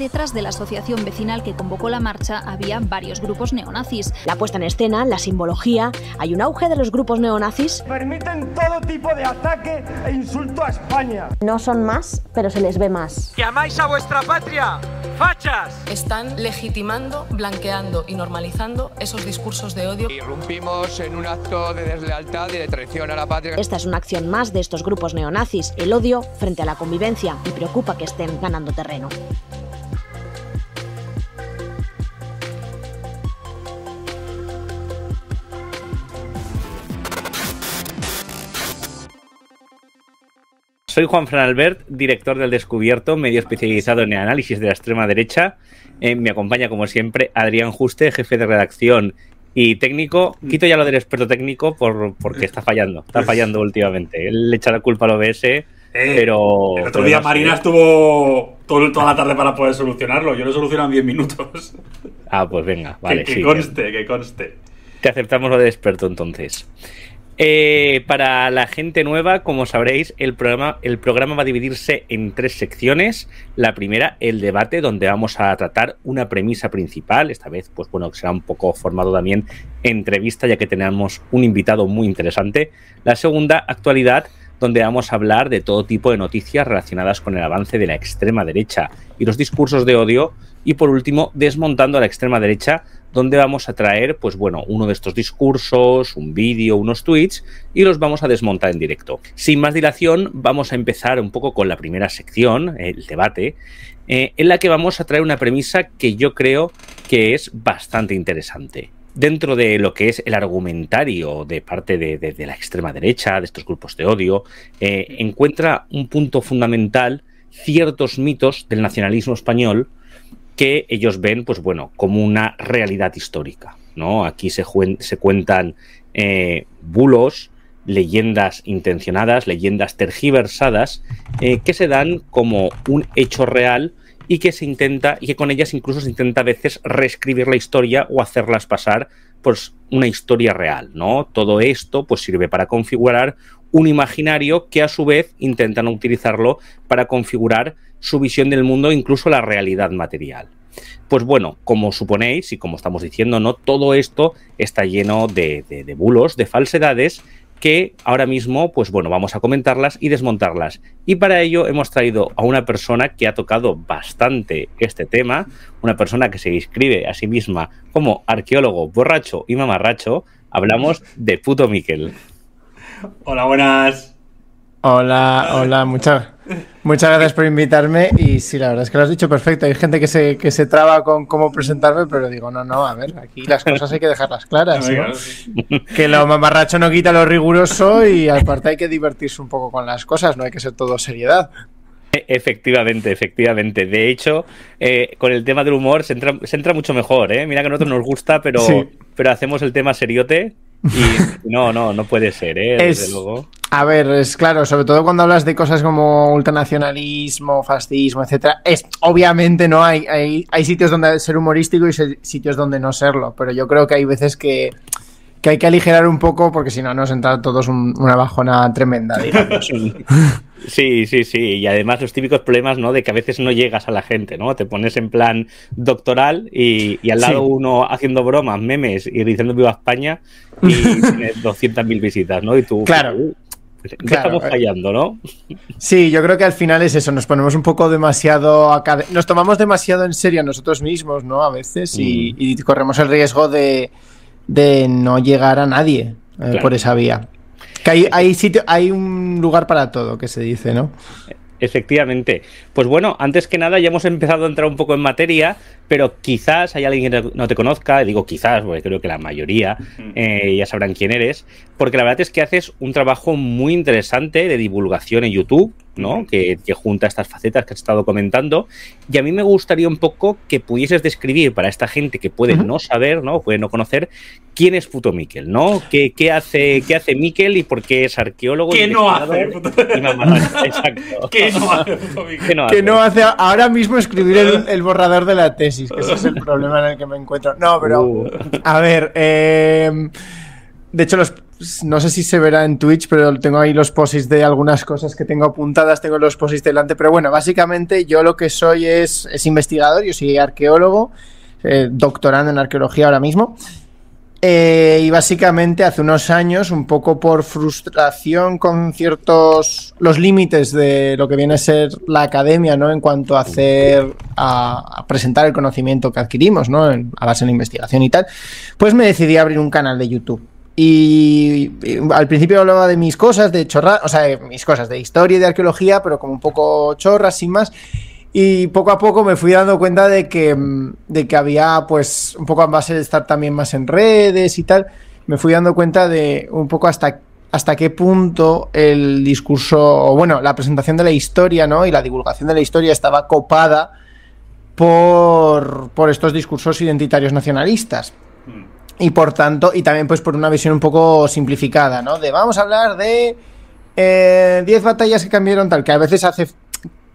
Detrás de la asociación vecinal que convocó la marcha había varios grupos neonazis. La puesta en escena, la simbología, hay un auge de los grupos neonazis. Permiten todo tipo de ataque e insulto a España. No son más, pero se les ve más. Que amáis a vuestra patria, fachas. Están legitimando, blanqueando y normalizando esos discursos de odio. Irrumpimos en un acto de deslealtad y de traición a la patria. Esta es una acción más de estos grupos neonazis, el odio frente a la convivencia, y preocupa que estén ganando terreno. Soy Juan Fran Albert, director del Descubierto, medio especializado en el análisis de la extrema derecha. Eh, me acompaña, como siempre, Adrián Juste, jefe de redacción y técnico. Quito ya lo del experto técnico porque está fallando, está pues fallando últimamente. Él le echa la culpa al OBS, eh, pero... El otro día Marina estuvo toda la tarde para poder solucionarlo. Yo lo solucioné en 10 minutos. Ah, pues venga, vale. que, que conste, que conste. Te aceptamos lo del experto entonces. Eh, para la gente nueva, como sabréis, el programa, el programa va a dividirse en tres secciones. La primera, el debate, donde vamos a tratar una premisa principal. Esta vez, pues bueno, será un poco formado también entrevista, ya que tenemos un invitado muy interesante. La segunda, actualidad, donde vamos a hablar de todo tipo de noticias relacionadas con el avance de la extrema derecha y los discursos de odio. Y por último, desmontando a la extrema derecha, donde vamos a traer, pues bueno, uno de estos discursos, un vídeo, unos tweets, y los vamos a desmontar en directo. Sin más dilación, vamos a empezar un poco con la primera sección, el debate, eh, en la que vamos a traer una premisa que yo creo que es bastante interesante. Dentro de lo que es el argumentario de parte de, la extrema derecha, de estos grupos de odio, eh, encuentra un punto fundamental ciertos mitos del nacionalismo español que ellos ven, pues bueno, como una realidad histórica. ¿no? Aquí se, cuentan eh, bulos, leyendas intencionadas, leyendas tergiversadas, eh, que se dan como un hecho real y que se intenta, y que con ellas incluso se intenta a veces reescribir la historia o hacerlas pasar pues una historia real, ¿no? Todo esto pues sirve para configurar un imaginario que a su vez intentan utilizarlo para configurar su visión del mundo, incluso la realidad material. Pues bueno, como suponéis y como estamos diciendo, ¿no? Todo esto está lleno de, bulos, de falsedades que ahora mismo, pues bueno, vamos a comentarlas y desmontarlas. Y para ello hemos traído a una persona que ha tocado bastante este tema, una persona que se inscribe a sí misma como arqueólogo borracho y mamarracho. Hablamos de puto Miquel. Hola, buenas. Hola, hola, muchas, muchas gracias por invitarme y sí, la verdad es que lo has dicho perfecto. Hay gente que se, se traba con cómo presentarme, pero digo, no, no, a ver, aquí las cosas hay que dejarlas claras. Que lo mamarracho no quita lo riguroso y aparte hay que divertirse un poco con las cosas, no hay que ser todo seriedad. Efectivamente, efectivamente. De hecho, eh, con el tema del humor se entra, mucho mejor, ¿eh? Mira que a nosotros nos gusta, pero, pero hacemos el tema seriote y no, no, no puede ser, ¿eh? luego. A ver, es claro, sobre todo cuando hablas de cosas como ultranacionalismo, fascismo, etcétera, es obviamente no hay, hay, hay sitios donde ser humorístico y sitios donde no serlo, pero yo creo que hay veces que que hay que aligerar un poco porque si no nos entra todos una bajona tremenda, Sí, sí, sí. Y además los típicos problemas, ¿no? De que a veces no llegas a la gente, ¿no? Te pones en plan doctoral y, al lado uno haciendo bromas, memes y diciendo viva España y 200.000 visitas, ¿no? Y tú... Claro. Estamos fallando, ¿no? Sí, yo creo que al final es eso, nos ponemos un poco demasiado, nos tomamos demasiado en serio nosotros mismos, ¿no? A veces y mm. corremos el riesgo de, de no llegar a nadie eh, por esa vía. Que hay, hay, sitio, hay un lugar para todo, que se dice, ¿no? Efectivamente. Pues bueno, antes que nada ya hemos empezado a entrar un poco en materia, pero quizás hay alguien que no te conozca, digo quizás, porque creo que la mayoría mm. eh, ya sabrán quién eres, porque la verdad es que haces un trabajo muy interesante de divulgación en YouTube, ¿no? Mm. Que, junta estas facetas que has estado comentando. Y a mí me gustaría un poco que pudieses describir para esta gente que puede no saber, ¿no? Puede no conocer quién es puto Miquel, ¿no? ¿Qué, hace, qué hace Miquel y por qué es arqueólogo? ¿Qué no hace? que Exacto. ¿Qué no hace, no hace? ahora mismo escribir el borrador de la tesis que ese es el problema en el que me encuentro. No, pero. Uh. A ver, eh, de hecho, los, no sé si se verá en Twitch, pero tengo ahí los posis de algunas cosas que tengo apuntadas, tengo los posis delante. Pero bueno, básicamente yo lo que soy es, investigador, yo soy arqueólogo, eh, doctorando en arqueología ahora mismo. Eh, y básicamente hace unos años, un poco por frustración con ciertos los límites de lo que viene a ser la academia, ¿no? En cuanto a hacer a, presentar el conocimiento que adquirimos, ¿no? a base de la investigación y tal, pues me decidí a abrir un canal de YouTube. Y, al principio hablaba de mis cosas, de chorras, o sea, mis cosas de historia y de arqueología, pero como un poco chorras y más. Y poco a poco me fui dando cuenta de que, mm, de que había, pues, un poco a base de estar también más en redes y tal, me fui dando cuenta de un poco hasta, hasta qué punto el discurso, o bueno, la presentación de la historia, ¿no? Y la divulgación de la historia estaba copada por, por estos discursos identitarios nacionalistas. Hmm. Y por tanto, y también pues por una visión un poco simplificada, ¿no? De vamos a hablar de 10 eh, batallas que cambiaron tal, que a veces hace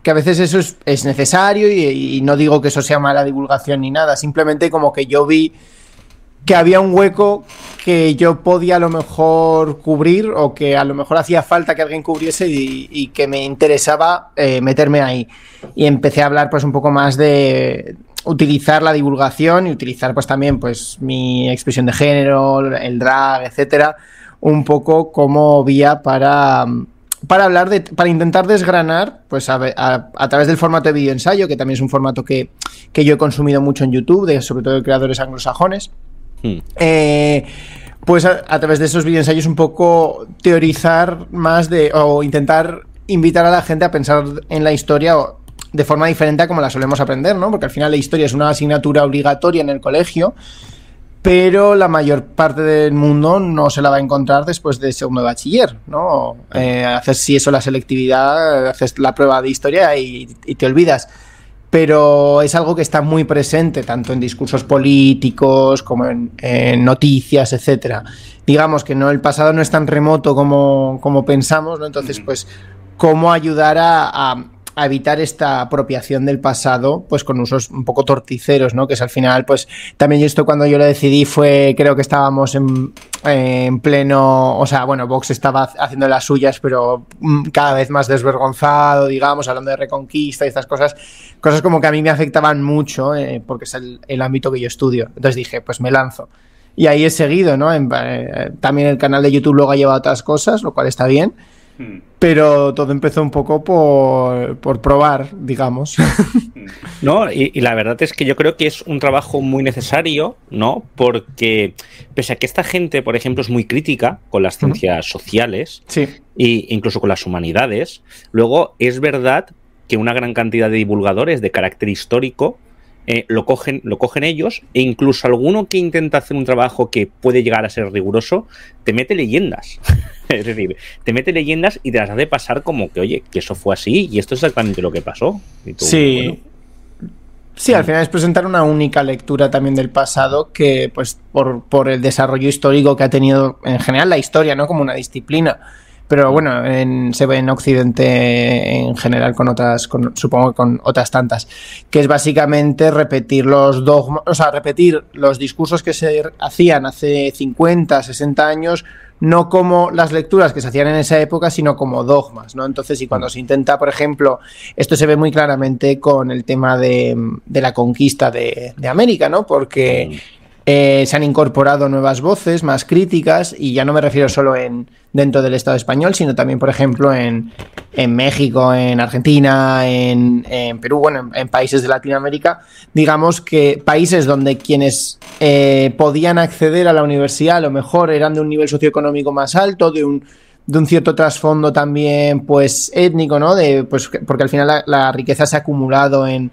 que a veces eso es, necesario y, no digo que eso sea mala divulgación ni nada, simplemente como que yo vi que había un hueco que yo podía a lo mejor cubrir o que a lo mejor hacía falta que alguien cubriese y, que me interesaba eh, meterme ahí. Y empecé a hablar pues un poco más de utilizar la divulgación y utilizar pues también pues mi expresión de género, el drag, etcétera, un poco como vía para para hablar de, para intentar desgranar, pues a, través del formato de video ensayo, que también es un formato que, yo he consumido mucho en YouTube, sobre todo de creadores anglosajones. Hmm. Eh, pues a, través de esos videoensayos un poco teorizar más de, o intentar invitar a la gente a pensar en la historia de forma diferente a como la solemos aprender, ¿no? Porque al final la historia es una asignatura obligatoria en el colegio pero la mayor parte del mundo no se la va a encontrar después de segundo bachiller, ¿no? Eh, haces si eso la selectividad, haces la prueba de historia y, te olvidas. Pero es algo que está muy presente, tanto en discursos políticos como en, noticias, etcétera. Digamos que no, el pasado no es tan remoto como, como pensamos, ¿no? Entonces, pues, cómo ayudar a a evitar esta apropiación del pasado, pues con usos un poco torticeros, ¿no? Que es al final, pues también esto cuando yo lo decidí fue, creo que estábamos en, pleno, o sea, bueno, Vox estaba haciendo las suyas, pero mm, cada vez más desvergonzado, digamos, hablando de reconquista y estas cosas, cosas como que a mí me afectaban mucho, eh, porque es el, ámbito que yo estudio. Entonces dije, pues me lanzo y ahí he seguido, ¿no? Eh, también el canal de YouTube luego ha llevado otras cosas, lo cual está bien. Hmm. Pero todo empezó un poco por, probar, digamos. No, y, la verdad es que yo creo que es un trabajo muy necesario, ¿no? Porque pese a que esta gente, por ejemplo, es muy crítica con las ciencias sociales e incluso con las humanidades, luego es verdad que una gran cantidad de divulgadores de carácter histórico eh, lo, cogen, lo cogen ellos e incluso alguno que intenta hacer un trabajo que puede llegar a ser riguroso, te mete leyendas. es decir, te mete leyendas y te las hace pasar como que, oye, que eso fue así y esto es exactamente lo que pasó. sí. Sí, al final es presentar una única lectura también del pasado que, pues, por, por, el desarrollo histórico que ha tenido en general la historia, ¿no? Como una disciplina. Pero bueno, se ve en Occidente en general con otras, supongo con otras tantas, que es básicamente repetir los o repetir los discursos que se hacían hace 50, 60 años, no como las lecturas que se hacían en esa época, sino como dogmas, ¿no? Entonces, y cuando mm. se intenta, por ejemplo, esto se ve muy claramente con el tema de, la conquista de, de América, ¿no? Porque mm. Eh, se han incorporado nuevas voces, más críticas, y ya no me refiero solo en dentro del Estado español, sino también, por ejemplo, en, México, en Argentina, en, Perú, bueno, en, países de Latinoamérica, digamos que países donde quienes eh, podían acceder a la universidad a lo mejor eran de un nivel socioeconómico más alto, de un, de un cierto trasfondo también pues étnico, ¿no? De, pues, porque al final la riqueza se ha acumulado en,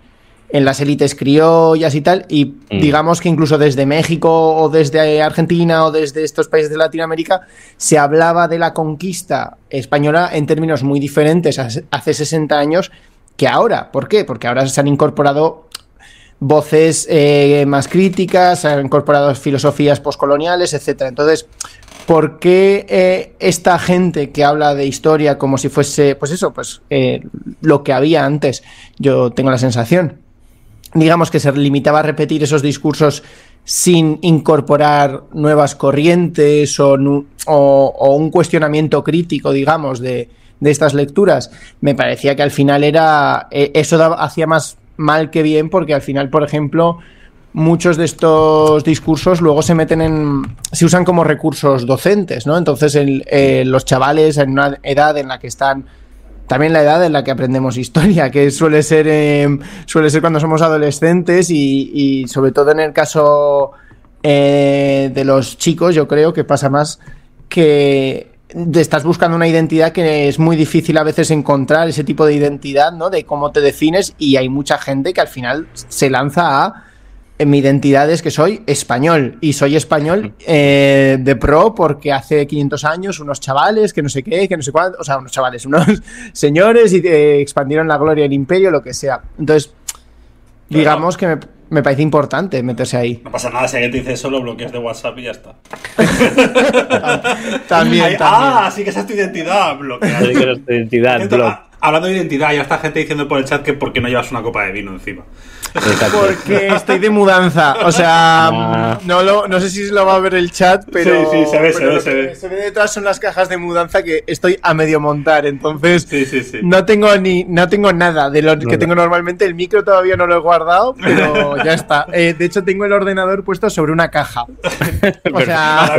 en las élites criollas y tal, y mm. digamos que incluso desde México o desde Argentina o desde estos países de Latinoamérica se hablaba de la conquista española en términos muy diferentes hace 60 años que ahora. ¿Por qué? Porque ahora se han incorporado voces eh, más críticas, se han incorporado filosofías poscoloniales, etcétera. Entonces, ¿por qué eh, esta gente que habla de historia como si fuese, pues eso, pues eh, lo que había antes? Yo tengo la sensación digamos que se limitaba a repetir esos discursos sin incorporar nuevas corrientes o, un cuestionamiento crítico, digamos, de, de, estas lecturas, me parecía que al final era. Eh, eso hacía más mal que bien, porque al final, por ejemplo, muchos de estos discursos luego se meten en. se usan como recursos docentes, ¿no? Entonces, eh, los chavales en una edad en la que están también la edad en la que aprendemos historia, que suele ser, eh, suele ser cuando somos adolescentes y, sobre todo en el caso eh, de los chicos, yo creo que pasa más que estás buscando una identidad que es muy difícil a veces encontrar ese tipo de identidad, ¿no? De cómo te defines y hay mucha gente que al final se lanza a mi identidad es que soy español y soy español eh, de pro porque hace 500 años unos chavales que no sé qué, que no sé cuál o sea, unos chavales, unos señores y eh, expandieron la gloria del imperio, lo que sea. Entonces, digamos que me, parece importante meterse ahí. No pasa nada, si alguien te dice solo bloqueas de WhatsApp y ya está. también, también, Ah, sí que esa es tu identidad, bloquear. Hablando de identidad, ya está gente diciendo por el chat que por qué no llevas una copa de vino encima porque estoy de mudanza. O sea, no, lo, no sé si lo va a ver el chat, pero. Sí, sí, se ve, se ve, se ve. detrás son las cajas de mudanza que estoy a medio montar. Entonces, no tengo ni no tengo nada de lo que tengo normalmente. El micro todavía no lo he guardado, pero ya está. Eh, de hecho, tengo el ordenador puesto sobre una caja. O sea,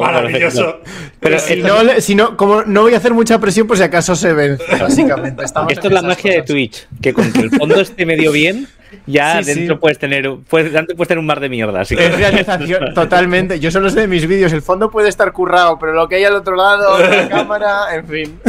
maravilloso. Pero eh, si no, como no voy a hacer mucha presión, por si acaso se ven, básicamente. Esto es la magia de Twitch, que con que el fondo esté medio bien, ya dentro puedes tener puedes, tener un mar de mierda. Así que... Es realización, totalmente. Yo solo sé de mis vídeos, el fondo puede estar currado, pero lo que hay al otro lado, la cámara, en fin.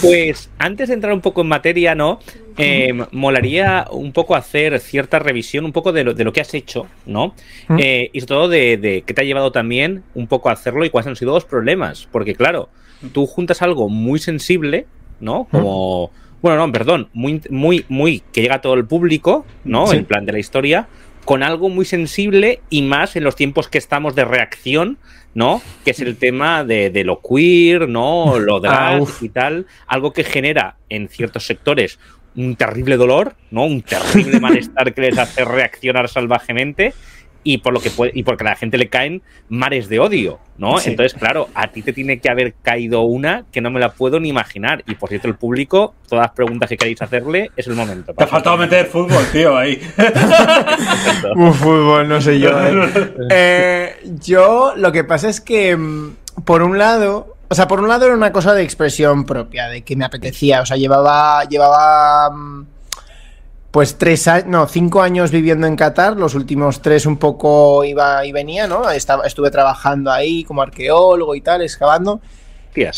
Pues antes de entrar un poco en materia, ¿no? Eh, molaría un poco hacer cierta revisión un poco de lo, que has hecho, ¿no? Eh, y sobre todo de, de qué te ha llevado también un poco a hacerlo y cuáles han sido los problemas. Porque claro, tú juntas algo muy sensible ¿no? Como. Bueno, no, perdón, muy, muy, muy que llega a todo el público, ¿no? En plan de la historia, con algo muy sensible y más en los tiempos que estamos de reacción, ¿no? Que es el tema de, lo queer, ¿no? Lo drag ah, y tal. Algo que genera en ciertos sectores un terrible dolor, ¿no? Un terrible malestar que les hace reaccionar salvajemente y por lo que y porque a la gente le caen mares de odio, ¿no? Entonces, claro, a ti te tiene que haber caído una que no me la puedo ni imaginar. Y por cierto, el público, todas las preguntas que queréis hacerle, es el momento. Te ha faltado meter fútbol, tío, ahí. Un fútbol, no sé yo. Eh, yo lo que pasa es que, mm, por un lado, o sea, por un lado era una cosa de expresión propia, de que me apetecía, o sea, llevaba, llevaba mm, pues tres años, no, cinco años viviendo en Qatar, los últimos tres un poco iba y venía, ¿no? Estaba, estuve trabajando ahí como arqueólogo y tal, excavando.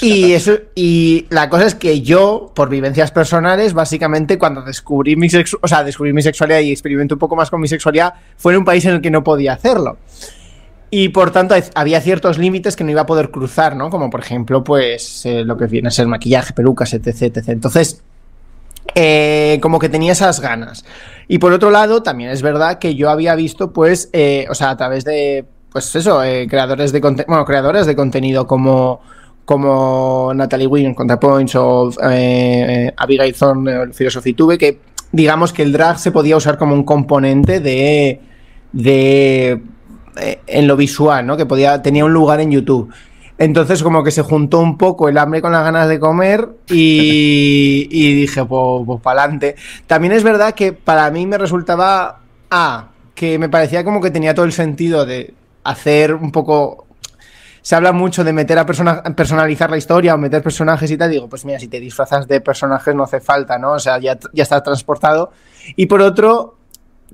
y, eso, y la cosa es que yo, por vivencias personales, básicamente cuando descubrí mi, o sea, mi sexualidad y experimenté un poco más con mi sexualidad, fue en un país en el que no podía hacerlo. Y por tanto había ciertos límites que no iba a poder cruzar, ¿no? Como por ejemplo, pues eh, lo que viene a ser maquillaje, pelucas, etc, etc. Entonces, eh, como que tenía esas ganas. Y por otro lado, también es verdad que yo había visto, pues, eh, o sea, a través de, pues eso, eh, creadores de contenido, bueno, creadores de contenido como como Natalie Wynn ContraPoints o Abigail Thorne, Philosophy Tube, que digamos que el drag se podía usar como un componente de, de en lo visual, ¿no? Que podía, tenía un lugar en YouTube. Entonces como que se juntó un poco el hambre con las ganas de comer y, dije, pues, pues para adelante. También es verdad que para mí me resultaba, a que me parecía como que tenía todo el sentido de hacer un poco se habla mucho de meter a personalizar la historia o meter personajes y tal. Digo, pues mira, si te disfrazas de personajes no hace falta, ¿no? O sea, ya, ya estás transportado. Y por otro,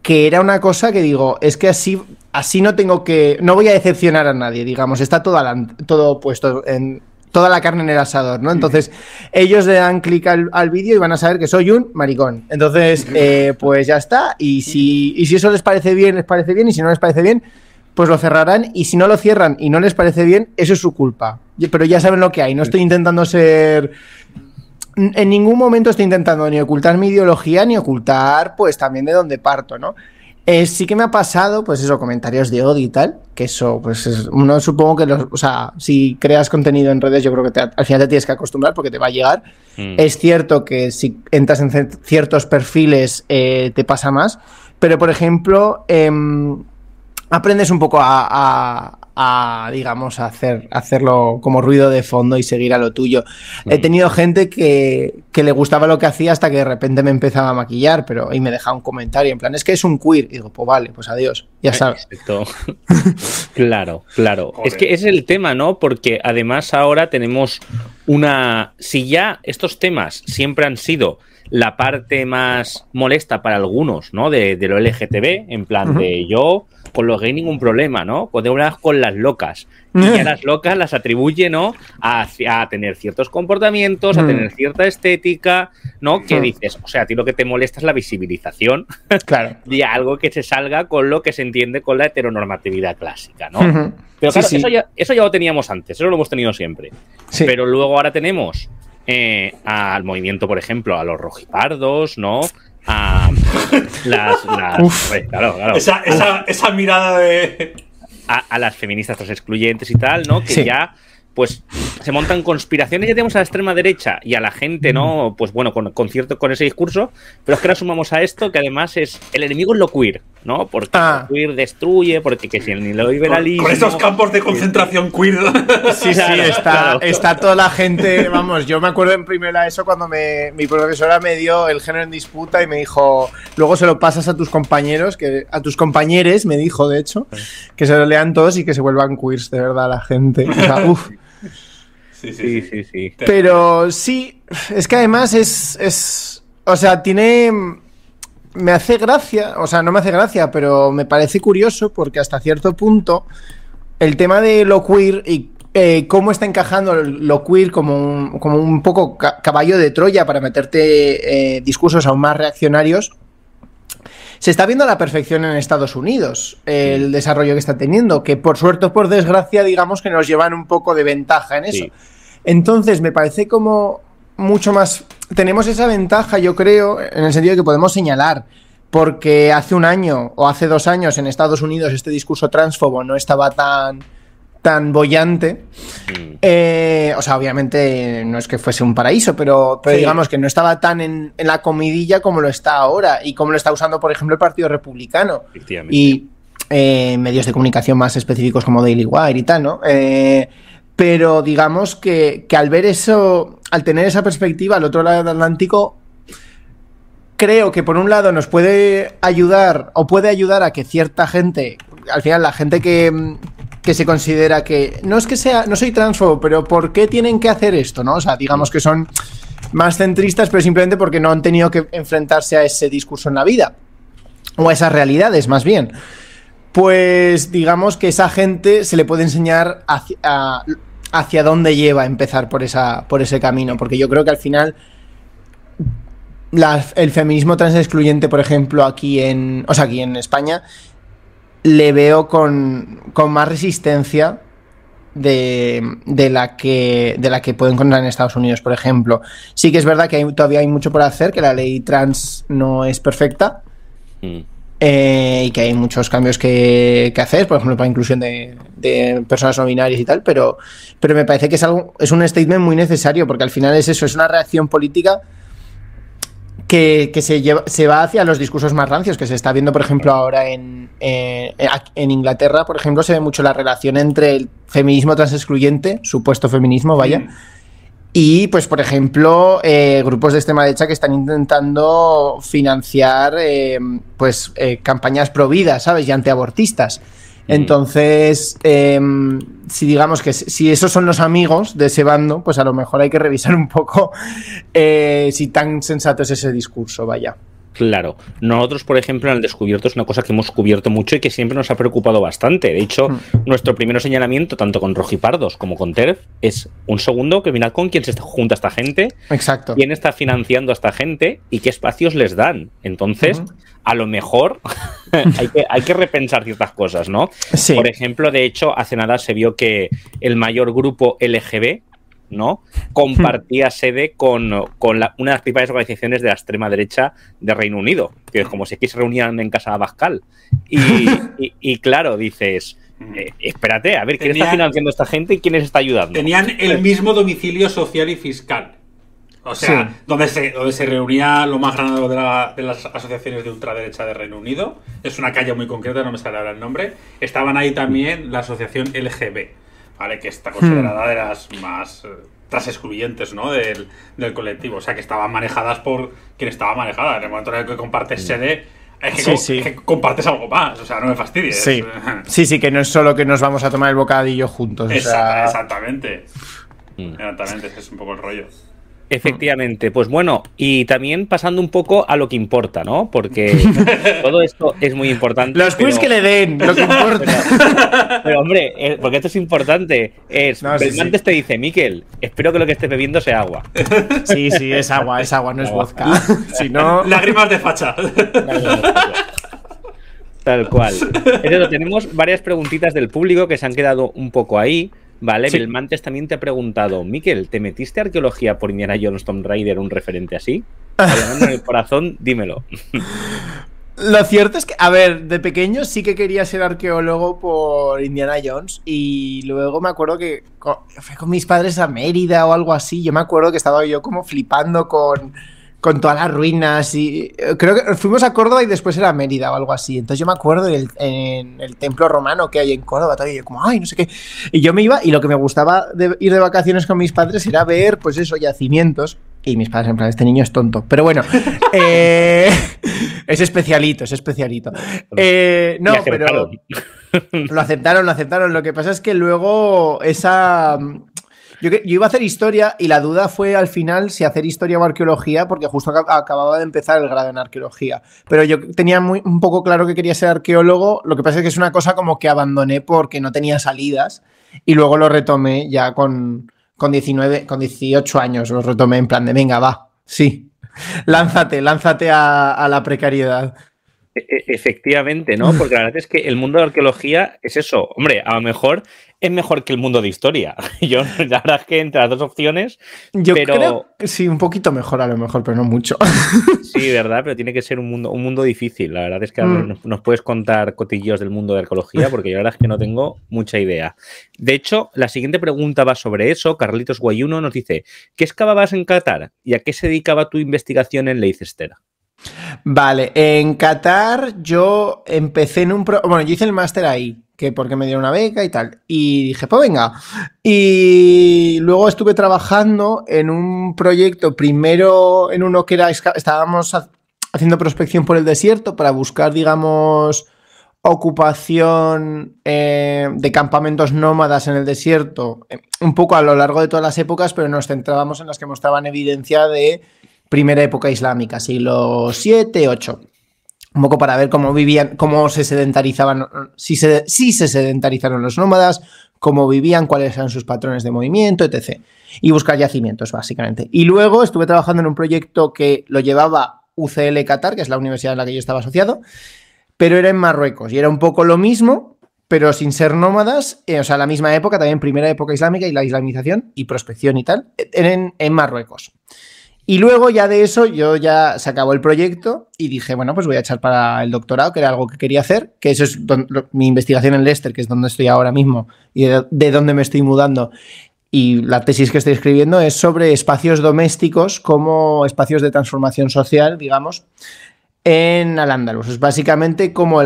que era una cosa que digo, es que así, así no tengo que, no voy a decepcionar a nadie, digamos, está todo, todo puesto en... Toda la carne en el asador, ¿no? Entonces, ellos le dan clic al, vídeo y van a saber que soy un maricón. Entonces, eh, pues ya está. Y si, y si eso les parece bien, les parece bien. Y si no les parece bien, pues lo cerrarán y si no lo cierran y no les parece bien, eso es su culpa. Pero ya saben lo que hay, no estoy intentando ser en ningún momento estoy intentando ni ocultar mi ideología ni ocultar, pues también de dónde parto, ¿no? Eh, sí que me ha pasado, pues esos comentarios de odio y tal, que eso, pues no supongo que los, o sea, si creas contenido en redes, yo creo que al final te tienes que acostumbrar porque te va a llegar. Mm. Es cierto que si entras en ciertos perfiles eh, te pasa más, pero por ejemplo, em, aprendes un poco a, a, digamos, hacer, hacerlo como ruido de fondo y seguir a lo tuyo. He tenido gente que, le gustaba lo que hacía hasta que de repente me empezaba a maquillar, pero y me dejaba un comentario, en plan, es que es un queer. Y digo, pues vale, pues adiós, ya eh, sabes. claro, claro. Es que es el tema, ¿no? Porque además ahora tenemos una... Si ya estos temas siempre han sido la parte más molesta para algunos, ¿no? De, lo LGTB, en plan de yo con los hay ningún problema, ¿no? Podemos con las locas. Y a las locas las atribuye, ¿no? A, tener ciertos comportamientos, a mm. tener cierta estética, ¿no? Que mm. dices, o sea, a ti lo que te molesta es la visibilización claro. Y algo que se salga con lo que se entiende con la heteronormatividad clásica, ¿no? Pero claro, Eso, ya, lo teníamos antes, eso lo hemos tenido siempre. Pero luego ahora tenemos eh, al movimiento, por ejemplo, a los rojipardos, ¿no? a las. Esa, mirada de. A, las feministas trans excluyentes y tal, ¿no? Que ya pues se montan conspiraciones, ya tenemos a la extrema derecha y a la gente, ¿no? Mm. Pues bueno, con, con, cierto, con ese discurso, pero es que ahora sumamos a esto que además es el enemigo es lo queer. ¿no? Porque ah. queer destruye, porque que si el neoliberalismo. Con, esos campos de concentración queer. Sí, sí, está, toda la gente. Vamos, yo me acuerdo en primera eso cuando me, mi profesora me dio el género en disputa y me dijo, luego se lo pasas a tus compañeros, que a tus compañeros me dijo de hecho, que se lo lean todos y que se vuelvan queers, de verdad, la gente. O sea, uf. Sí, sí, sí, sí, Pero sí, es que además es, es. O sea, tiene me hace gracia, o sea, no me hace gracia, pero me parece curioso porque hasta cierto punto el tema de lo queer y eh, cómo está encajando lo queer como un, como un poco caballo de Troya para meterte eh, discursos aún más reaccionarios. Se está viendo a la perfección en Estados Unidos el desarrollo que está teniendo, que por suerte o por desgracia, digamos que nos llevan un poco de ventaja en eso. Entonces, me parece como mucho más... Tenemos esa ventaja, yo creo, en el sentido de que podemos señalar, porque hace un año o hace dos años en Estados Unidos este discurso transfobo no estaba tan tan bollante. Mm. Eh, o sea, obviamente no es que fuese un paraíso, pero, digamos que no estaba tan en, la comidilla como lo está ahora y como lo está usando, por ejemplo, el Partido Republicano. Y eh, medios de comunicación más específicos como Daily Wire y tal, ¿no? Eh, pero digamos que, que al ver eso, al tener esa perspectiva al otro lado del Atlántico, creo que por un lado nos puede ayudar o puede ayudar a que cierta gente, al final la gente que, se considera que no es que sea, no soy transfobo, pero ¿por qué tienen que hacer esto? ¿no? O sea, digamos que son más centristas, pero simplemente porque no han tenido que enfrentarse a ese discurso en la vida o a esas realidades, más bien. Pues digamos que esa gente se le puede enseñar a hacia dónde lleva empezar por, esa, por ese camino, porque yo creo que al final el feminismo trans excluyente, por ejemplo, aquí en, o sea, aquí en España, le veo con, con más resistencia de, la que, de la que puedo encontrar en Estados Unidos, por ejemplo. Sí que es verdad que todavía hay mucho por hacer, que la ley trans no es perfecta. Mm. Eh, y que hay muchos cambios que, que, hacer, por ejemplo, para inclusión de, personas no binarias y tal, pero, pero me parece que es, algo, es un statement muy necesario, porque al final es eso, es una reacción política que, se, se va hacia los discursos más rancios, que se está viendo, por ejemplo, ahora en, eh, Inglaterra, por ejemplo, se ve mucho la relación entre el feminismo trans excluyente, supuesto feminismo, vaya. Y, pues, por ejemplo, eh, grupos de extrema derecha que están intentando financiar eh, pues, eh, campañas providas, ¿sabes? Y antiabortistas. Mm. Entonces, em, si digamos que si esos son los amigos de ese bando, pues a lo mejor hay que revisar un poco si tan sensato es ese discurso, vaya. Claro, nosotros, por ejemplo, en el descubierto es una cosa que hemos cubierto mucho y que siempre nos ha preocupado bastante. De hecho, hmm. nuestro primer señalamiento, tanto con Rojipardos como con TERF, es un segundo que mirad con quién se junta esta gente, Exacto. quién está financiando a esta gente y qué espacios les dan. Entonces, hmm. a lo mejor hay, que, hay, que, repensar ciertas cosas, ¿no? Por ejemplo, de hecho, hace nada se vio que el mayor grupo LGB ¿no? Compartía sede con, una de las principales organizaciones de la extrema derecha de Reino Unido, que es como si aquí se reunieran en casa de Abascal. Y, claro, dices, eh, espérate, a ver, ¿quién está financiando esta gente y quién les está ayudando? Tenían el pues mismo domicilio social y fiscal. O sea, donde, se, donde se reunía lo más grande de, las asociaciones de ultraderecha de Reino Unido. Es una calle muy concreta, no me sale ahora el nombre. Estaban ahí también la asociación LGB que está hmm. considerada de las más eh, tras excluyentes ¿no? Del, del, colectivo. O sea, que estaban manejadas por quien estaba manejada. En el momento en el que compartes hmm. sede, que, compartes algo más. O sea, no me fastidies. Sí. sí, que no es solo que nos vamos a tomar el bocadillo juntos. Exactamente. Hmm. Exactamente, ese es un poco el rollo. Efectivamente, pues bueno, y también pasando un poco a lo que importa, ¿no? Porque todo esto es muy importante. Los quiz que le den, lo que importa. Pero, hombre, eh, porque esto es importante. Es, no, te dice, Miquel, espero que lo que estés bebiendo sea agua. Sí, sí, es agua, es agua, no es vodka. Lágrimas de facha. Tal cual. tenemos varias preguntitas del público que se han quedado un poco ahí. Vale, el Mantes también te ha preguntado, Miquel, ¿te metiste arqueología por Indiana Jones Tomb Raider, un referente así? en el corazón, dímelo. Lo cierto es que, a ver, de pequeño sí que quería ser arqueólogo por Indiana Jones y luego me acuerdo que fue con mis padres a Mérida o algo así. Yo me acuerdo que estaba yo como flipando con, con todas las ruinas y eh, creo que fuimos a Córdoba y después era Mérida o algo así. Entonces yo me acuerdo el en el templo romano que hay en Córdoba todavía, yo como, ay, no sé qué. Y yo me iba y lo que me gustaba de ir de vacaciones con mis padres era ver, pues eso, yacimientos. Y mis padres en plan, este niño es tonto. Pero bueno, eh, es especialito, es especialito. Eh, no, pero lo aceptaron, lo aceptaron. Lo que pasa es que luego esa, yo, iba a hacer historia y la duda fue al final si hacer historia o arqueología, porque justo acababa de empezar el grado en arqueología. Pero yo tenía muy, un poco claro que quería ser arqueólogo, lo que pasa es que es una cosa como que abandoné porque no tenía salidas y luego lo retomé ya con, con 19, con 18 años, lo retomé en plan de, venga, va, sí, lánzate, lánzate a la precariedad. E, e, efectivamente, ¿no? Porque la verdad es que el mundo de arqueología es eso. Hombre, a lo mejor es mejor que el mundo de historia. Yo, la verdad es que entre las dos opciones. Yo creo que sí, un poquito mejor a lo mejor, pero no mucho. Sí, verdad, pero tiene que ser un mundo, un mundo difícil. La verdad es que mm. nos, puedes contar cotillos del mundo de arqueología, porque yo la verdad es que no tengo mucha idea. De hecho, la siguiente pregunta va sobre eso. Carlitos Guayuno nos dice: ¿Qué excavabas en Qatar y a qué se dedicaba tu investigación en Leicester? Vale, en Qatar yo empecé en un... Bueno, yo hice el máster ahí, que porque me dieron una beca y tal. Y dije, pues venga. Y luego estuve trabajando en un proyecto, primero en uno que era, estábamos haciendo prospección por el desierto para buscar, digamos, ocupación eh, de campamentos nómadas en el desierto, eh, un poco a lo largo de todas las épocas, pero nos centrábamos en las que mostraban evidencia de primera época islámica, siglo 7, 8. Un poco para ver cómo vivían, cómo se sedentarizaban, si se, si se sedentarizaron los nómadas, cómo vivían, cuáles eran sus patrones de movimiento, etc. Y buscar yacimientos, básicamente. Y luego estuve trabajando en un proyecto que lo llevaba UCL Qatar, que es la universidad en la que yo estaba asociado, pero era en Marruecos y era un poco lo mismo, pero sin ser nómadas, eh, o sea, la misma época, también primera época islámica y la islamización y prospección y tal, en, en Marruecos. Y luego ya de eso yo ya se acabó el proyecto y dije, bueno, pues voy a echar para el doctorado, que era algo que quería hacer, que eso es mi investigación en Leicester, que es donde estoy ahora mismo y de, dónde donde me estoy mudando. Y la tesis que estoy escribiendo es sobre espacios domésticos como espacios de transformación social, digamos, en al Es básicamente como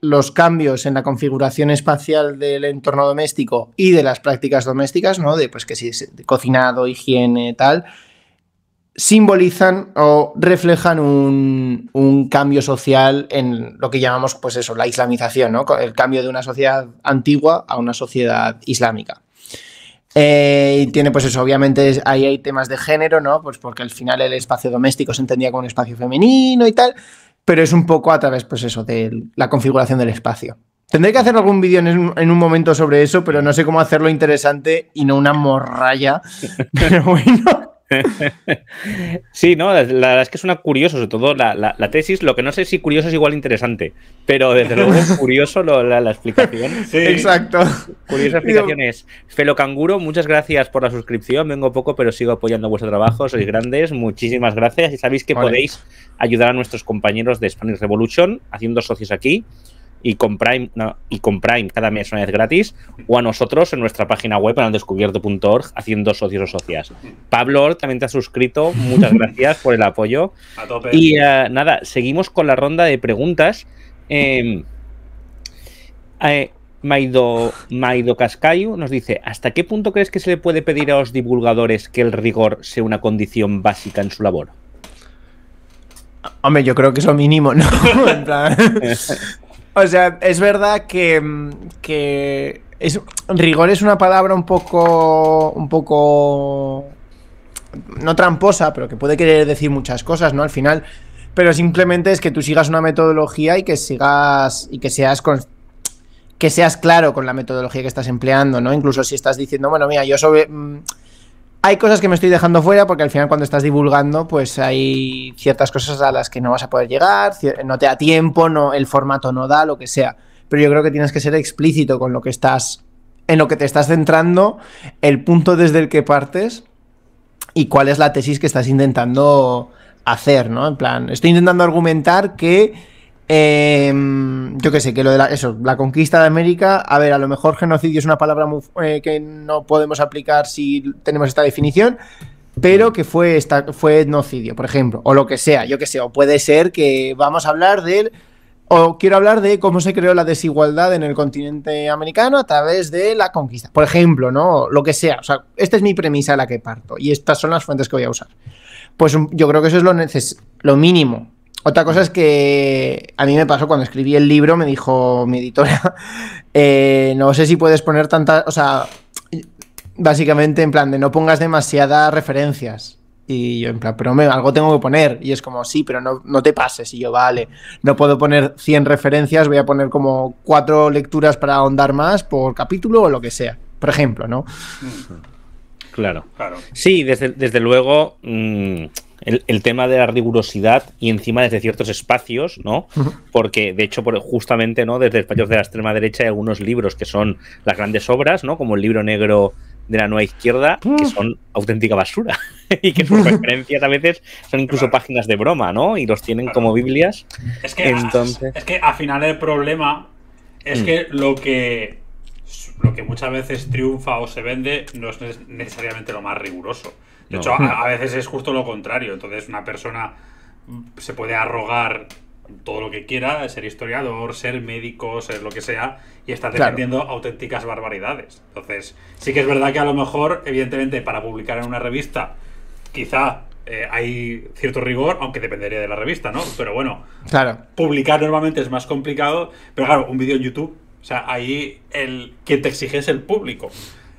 los cambios en la configuración espacial del entorno doméstico y de las prácticas domésticas, ¿no? De pues que si cocinado, higiene, tal, simbolizan o reflejan un, cambio social en lo que llamamos, pues eso, la islamización, ¿no? El cambio de una sociedad antigua a una sociedad islámica. Eh, y tiene, pues eso, obviamente ahí hay temas de género, ¿no? Pues porque al final el espacio doméstico se entendía como un espacio femenino y tal, pero es un poco a través, pues eso, de la configuración del espacio. Tendré que hacer algún vídeo en, un momento sobre eso, pero no sé cómo hacerlo interesante y no una morralla. Pero bueno. Sí, no, la, verdad es que suena curioso, sobre todo la, tesis. Lo que no sé si curioso es igual interesante, pero desde luego curioso la, explicación. Exacto. Curiosa explicación es: Felo Canguro, muchas gracias por la suscripción. Vengo poco, pero sigo apoyando vuestro trabajo. Sois grandes, muchísimas gracias. Y sabéis que podéis ayudar a nuestros compañeros de Spanish Revolution haciendo socios aquí y con Prime, y con Prime cada mes una vez gratis, o a nosotros en nuestra página web en aldescubierto.org haciendo socios o socias. Pablo también te ha suscrito, muchas gracias por el apoyo. Y eh, nada, seguimos con la ronda de preguntas. Em, eh, Maido, Maido Cascayu nos dice, ¿hasta qué punto crees que se le puede pedir a los divulgadores que el rigor sea una condición básica en su labor? Hombre, yo creo que es mínimo, ¿no? en plan... O sea, es verdad que, mm, que rigor es una palabra un poco, un poco, no tramposa, pero que puede querer decir muchas cosas, ¿no? Al final, pero simplemente es que tú sigas una metodología y que sigas, y que seas con, que seas claro con la metodología que estás empleando, ¿no? Incluso si estás diciendo, bueno, mira, yo sobre, mm, hay cosas que me estoy dejando fuera porque al final cuando estás divulgando, pues hay ciertas cosas a las que no vas a poder llegar, no te da tiempo, no, el formato no da, lo que sea. Pero yo creo que tienes que ser explícito con lo que estás, en lo que te estás centrando, el punto desde el que partes y cuál es la tesis que estás intentando hacer, ¿no? En plan, estoy intentando argumentar que Em, yo qué sé, que lo de la, eso, la conquista de América, a ver, a lo mejor genocidio es una palabra eh, que no podemos aplicar si tenemos esta definición, pero que fue, esta, fue etnocidio, por ejemplo, o lo que sea, yo qué sé, o puede ser que vamos a hablar del... O quiero hablar de cómo se creó la desigualdad en el continente americano a través de la conquista. Por ejemplo, ¿no? Lo que sea. O sea, esta es mi premisa a la que parto. Y estas son las fuentes que voy a usar. Pues yo creo que eso es lo, lo mínimo otra cosa es que a mí me pasó cuando escribí el libro, me dijo mi editora, eh, no sé si puedes poner tantas, o sea, básicamente en plan de no pongas demasiadas referencias. Y yo en plan, pero me, algo tengo que poner. Y es como, sí, pero no, te pases. Y yo, vale, no puedo poner 100 referencias, voy a poner como cuatro lecturas para ahondar más por capítulo o lo que sea, por ejemplo, ¿no? Claro. claro. Sí, desde, desde luego... Mm, el, tema de la rigurosidad y encima desde ciertos espacios, ¿no? Porque de hecho, justamente, ¿no? Desde espacios de la extrema derecha hay algunos libros que son las grandes obras, ¿no? Como el libro negro de la nueva izquierda, que son auténtica basura y que sus referencias a veces son incluso páginas de broma, ¿no? Y los tienen como Biblias. Es que, Entonces... que al final el problema es mm. que lo que lo que muchas veces triunfa o se vende no es necesariamente lo más riguroso. De hecho, hmm. a, veces es justo lo contrario. Entonces, una persona se puede arrogar todo lo que quiera, ser historiador, ser médico, ser lo que sea, y está defendiendo auténticas barbaridades. Entonces, sí que es verdad que a lo mejor, evidentemente, para publicar en una revista, quizá eh, hay cierto rigor, aunque dependería de la revista, ¿no? Pero bueno, publicar normalmente es más complicado, pero claro, un vídeo en YouTube, o sea, ahí el quien te exige es el público.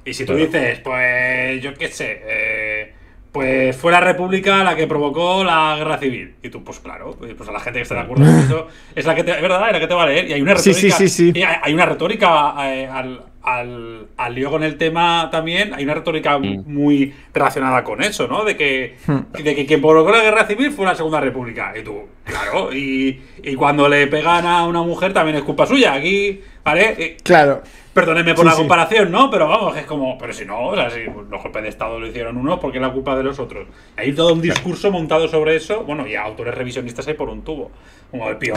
Y si tú dices, pues yo qué sé, eh, pues fue la república la que provocó la guerra civil. Y tú, pues claro, pues, pues a la gente que está de acuerdo con eso, es la que es verdad, que te va a leer. Y hay una retórica, sí, sí, sí, Hay una retórica eh, al, al, lío con el tema también, hay una retórica mm. muy relacionada con eso, ¿no? De que, hmm. que quien provocó la guerra civil fue la Segunda República. Y tú, claro, y, y cuando le pegan a una mujer también es culpa suya. Aquí, ¿vale? Eh, claro. Perdónenme por la comparación, ¿no? Pero vamos, es como, pero si no, o sea, si los golpes de Estado lo hicieron unos, ¿por qué la culpa de los otros? Hay todo un discurso montado sobre eso, bueno, y autores revisionistas hay por un tubo, como el Pío,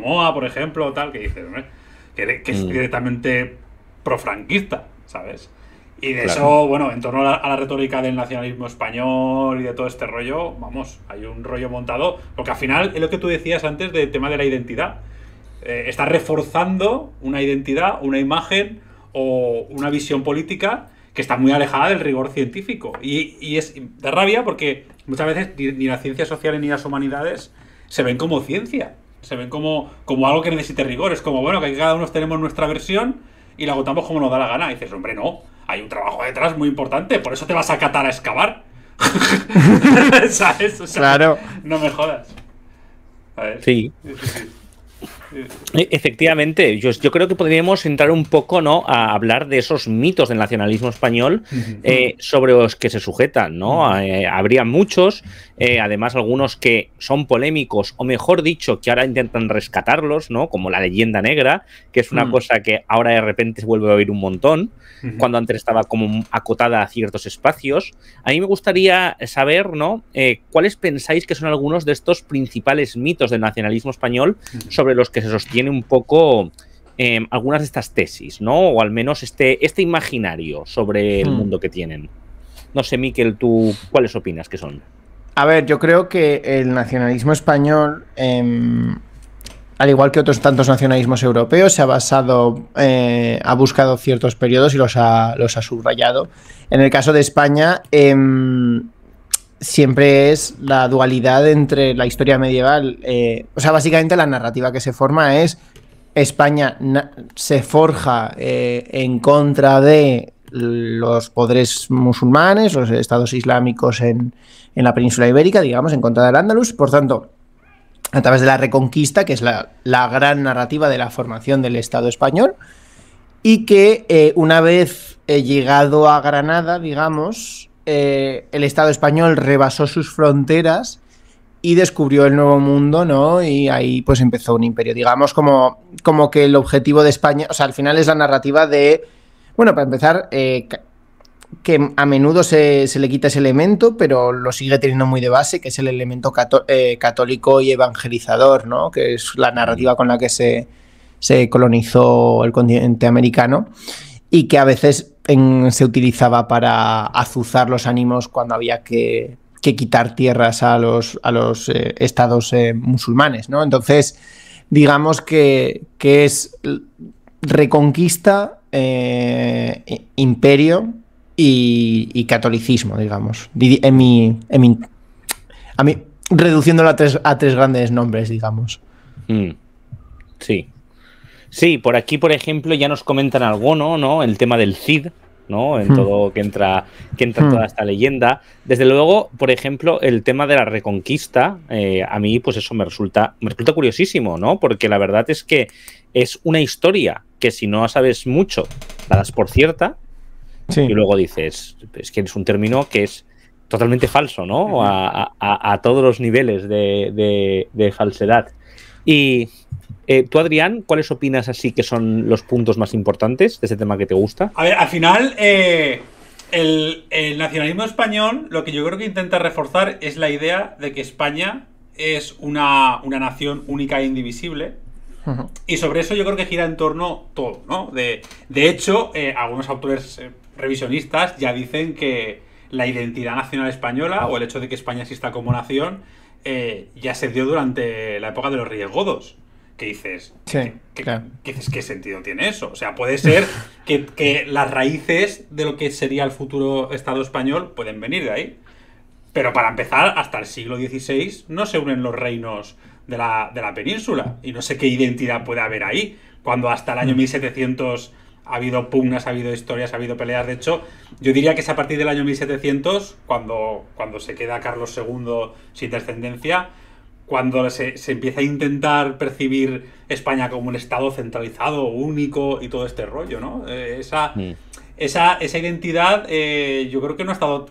Moa, por ejemplo, tal, que dice, que, es mm. directamente profranquista, ¿sabes? Y de eso, bueno, en torno a la, a la, retórica del nacionalismo español y de todo este rollo, vamos, hay un rollo montado, porque al final es lo que tú decías antes del tema de la identidad eh, está reforzando una identidad, una imagen o una visión política que está muy alejada del rigor científico. Y, es de rabia porque muchas veces ni, las ciencias sociales ni las humanidades se ven como ciencia, se ven como, como algo que necesite rigor. Es como, bueno, que cada uno tenemos nuestra versión y la agotamos como nos da la gana. Y dices, hombre, no, hay un trabajo detrás muy importante, por eso te vas a catar a excavar. claro. No me jodas. sí. E, efectivamente, yo, creo que podríamos entrar un poco ¿no? a hablar de esos mitos del nacionalismo español eh, sobre los que se sujetan. ¿no? Eh, habría muchos eh, además algunos que son polémicos, o mejor dicho, que ahora intentan rescatarlos, ¿no? Como la leyenda negra, que es una mm. cosa que ahora de repente se vuelve a oír un montón, cuando antes estaba como acotada a ciertos espacios. A mí me gustaría saber, ¿no? Eh, ¿Cuáles pensáis que son algunos de estos principales mitos del nacionalismo español sobre los que se sostiene un poco... Em, algunas de estas tesis, ¿no? O al menos este, este imaginario sobre el hmm. mundo que tienen. No sé, Miquel, tú, ¿cuáles opinas que son? A ver, yo creo que el nacionalismo español, em, al igual que otros tantos nacionalismos europeos, se ha basado, eh, ha buscado ciertos periodos y los ha, los ha subrayado. En el caso de España, em, siempre es la dualidad entre la historia medieval, eh, o sea, básicamente la narrativa que se forma es España se forja eh, en contra de los poderes musulmanes, los estados islámicos en, en la península ibérica, digamos, en contra del Andalus. Por tanto, a través de la Reconquista, que es la, la gran narrativa de la formación del Estado español, y que eh, una vez eh, llegado a Granada, digamos, eh, el Estado español rebasó sus fronteras y descubrió el nuevo mundo, ¿no? Y ahí pues empezó un imperio, digamos, como, como que el objetivo de España, o sea, al final es la narrativa de bueno, para empezar, eh, que a menudo se, le quita ese elemento, pero lo sigue teniendo muy de base, que es el elemento eh, católico y evangelizador, ¿no? Que es la narrativa con la que se, colonizó el continente americano y que a veces se utilizaba para azuzar los ánimos cuando había que, quitar tierras a los, a los eh, estados musulmanes, Entonces, digamos que, que es reconquista, eh, imperio y, catolicismo, digamos. mi, a mí, reduciéndolo a tres, a tres grandes nombres, digamos. Mm. Sí. Sí, por aquí, por ejemplo, ya nos comentan alguno, ¿no? El tema del Cid, ¿no? En hmm. todo que entra, que entra hmm. toda esta leyenda. Desde luego, por ejemplo, el tema de la reconquista, eh, a mí, pues eso me resulta, me resulta curiosísimo, ¿no? Porque la verdad es que es una historia que si no sabes mucho, la das por cierta y luego dices, es que es un término que es totalmente falso, ¿no? A, todos los niveles de, falsedad. Y eh, tú, Adrián, ¿cuáles opinas así que son los puntos más importantes de ese tema que te gusta? A ver, al final, eh, el, nacionalismo español lo que yo creo que intenta reforzar es la idea de que España es una, una, nación única e indivisible, y sobre eso yo creo que gira en torno todo, ¿no? De, hecho, eh, algunos autores eh, revisionistas ya dicen que la identidad nacional española o el hecho de que España exista como nación eh, ya se dio durante la época de los Reyes Godos. Que dices, ¿qué sentido tiene eso? O sea, puede ser que, que, las raíces de lo que sería el futuro Estado español pueden venir de ahí. Pero para empezar, hasta el siglo XVI no se unen los reinos de la, península. Y no sé qué identidad puede haber ahí, cuando hasta el año 1700 mm. ha habido pugnas, ha habido historias, ha habido peleas. De hecho, yo diría que es a partir del año 1700, cuando, cuando se queda Carlos II sin descendencia, cuando se, empieza a intentar percibir España como un Estado centralizado, único y todo este rollo, ¿no? Eh, esa, mm. esa, esa, identidad eh, yo creo que no ha estado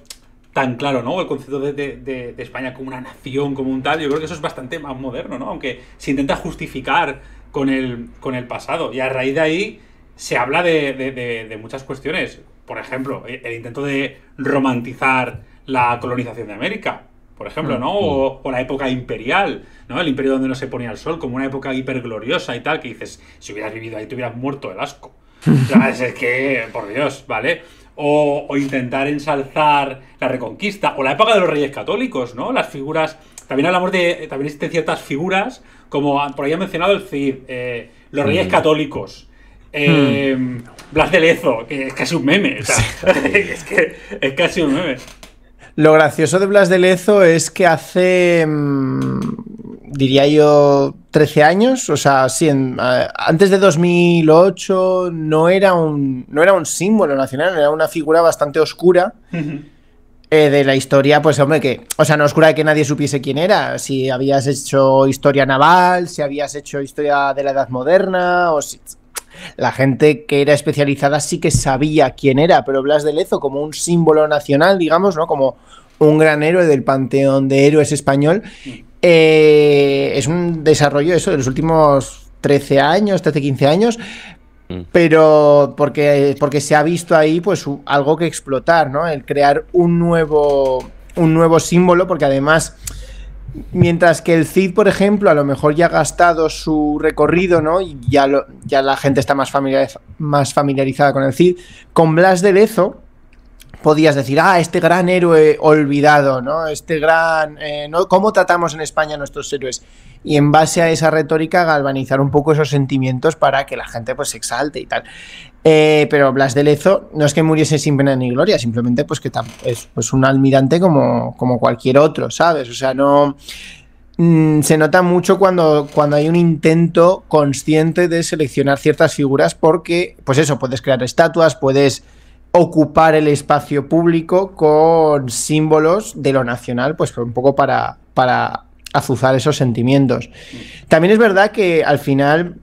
tan claro, ¿no? El concepto de, España como una nación, como un tal, yo creo que eso es bastante más moderno, ¿no? Aunque se intenta justificar con el, con el pasado. Y a raíz de ahí se habla de, muchas cuestiones. Por ejemplo, e, el, intento de romantizar la colonización de América, por ejemplo, mm, ¿no? Mm. O, la época imperial, ¿no? El imperio donde no se ponía el sol, como una época hipergloriosa y tal, que dices, si hubieras vivido ahí, te hubieras muerto el asco. O sea, es que, por Dios, ¿vale? o, intentar ensalzar la Reconquista, o la época de los Reyes Católicos, ¿no? Las figuras, también hablamos de, también existen ciertas figuras, como por ahí ha mencionado el Cid, eh, los Reyes mm. Católicos. Eh, mm. Blas de Lezo, que es casi un meme. es, que, es casi un meme. Lo gracioso de Blas de Lezo es que hace mm, diría yo, 13 años. O sea, sí, en, eh, antes de 2008 no era, un, no era un símbolo nacional, era una figura bastante oscura. Eh, de la historia, pues hombre, que, o sea, no oscura que nadie supiese quién era, si habías hecho historia naval, si habías hecho historia de la Edad Moderna, o si... La gente que era especializada sí que sabía quién era, pero Blas de Lezo como un símbolo nacional, digamos, ¿no? Como un gran héroe del panteón de héroes español, eh, es un desarrollo eso de los últimos 13 años, 13, 15 años, mm. pero porque, porque se ha visto ahí pues algo que explotar, ¿no? El crear un nuevo, un nuevo símbolo, porque además... Mientras que el Cid, por ejemplo, a lo mejor ya ha gastado su recorrido, ¿no? Y ya, ya la gente está más, más familiarizada con el Cid. Con Blas de Lezo, podías decir, ah, este gran héroe olvidado, ¿no? Este gran... Eh, ¿no? ¿Cómo tratamos en España a nuestros héroes? Y en base a esa retórica galvanizar un poco esos sentimientos para que la gente pues se exalte y tal. Eh, pero Blas de Lezo no es que muriese sin pena ni gloria, simplemente pues que es pues, un almirante como, como cualquier otro, ¿sabes? O sea, no mm, se nota mucho cuando, cuando hay un intento consciente de seleccionar ciertas figuras porque, pues eso, puedes crear estatuas, puedes ocupar el espacio público con símbolos de lo nacional, pues un poco para, para azuzar esos sentimientos. También es verdad que al final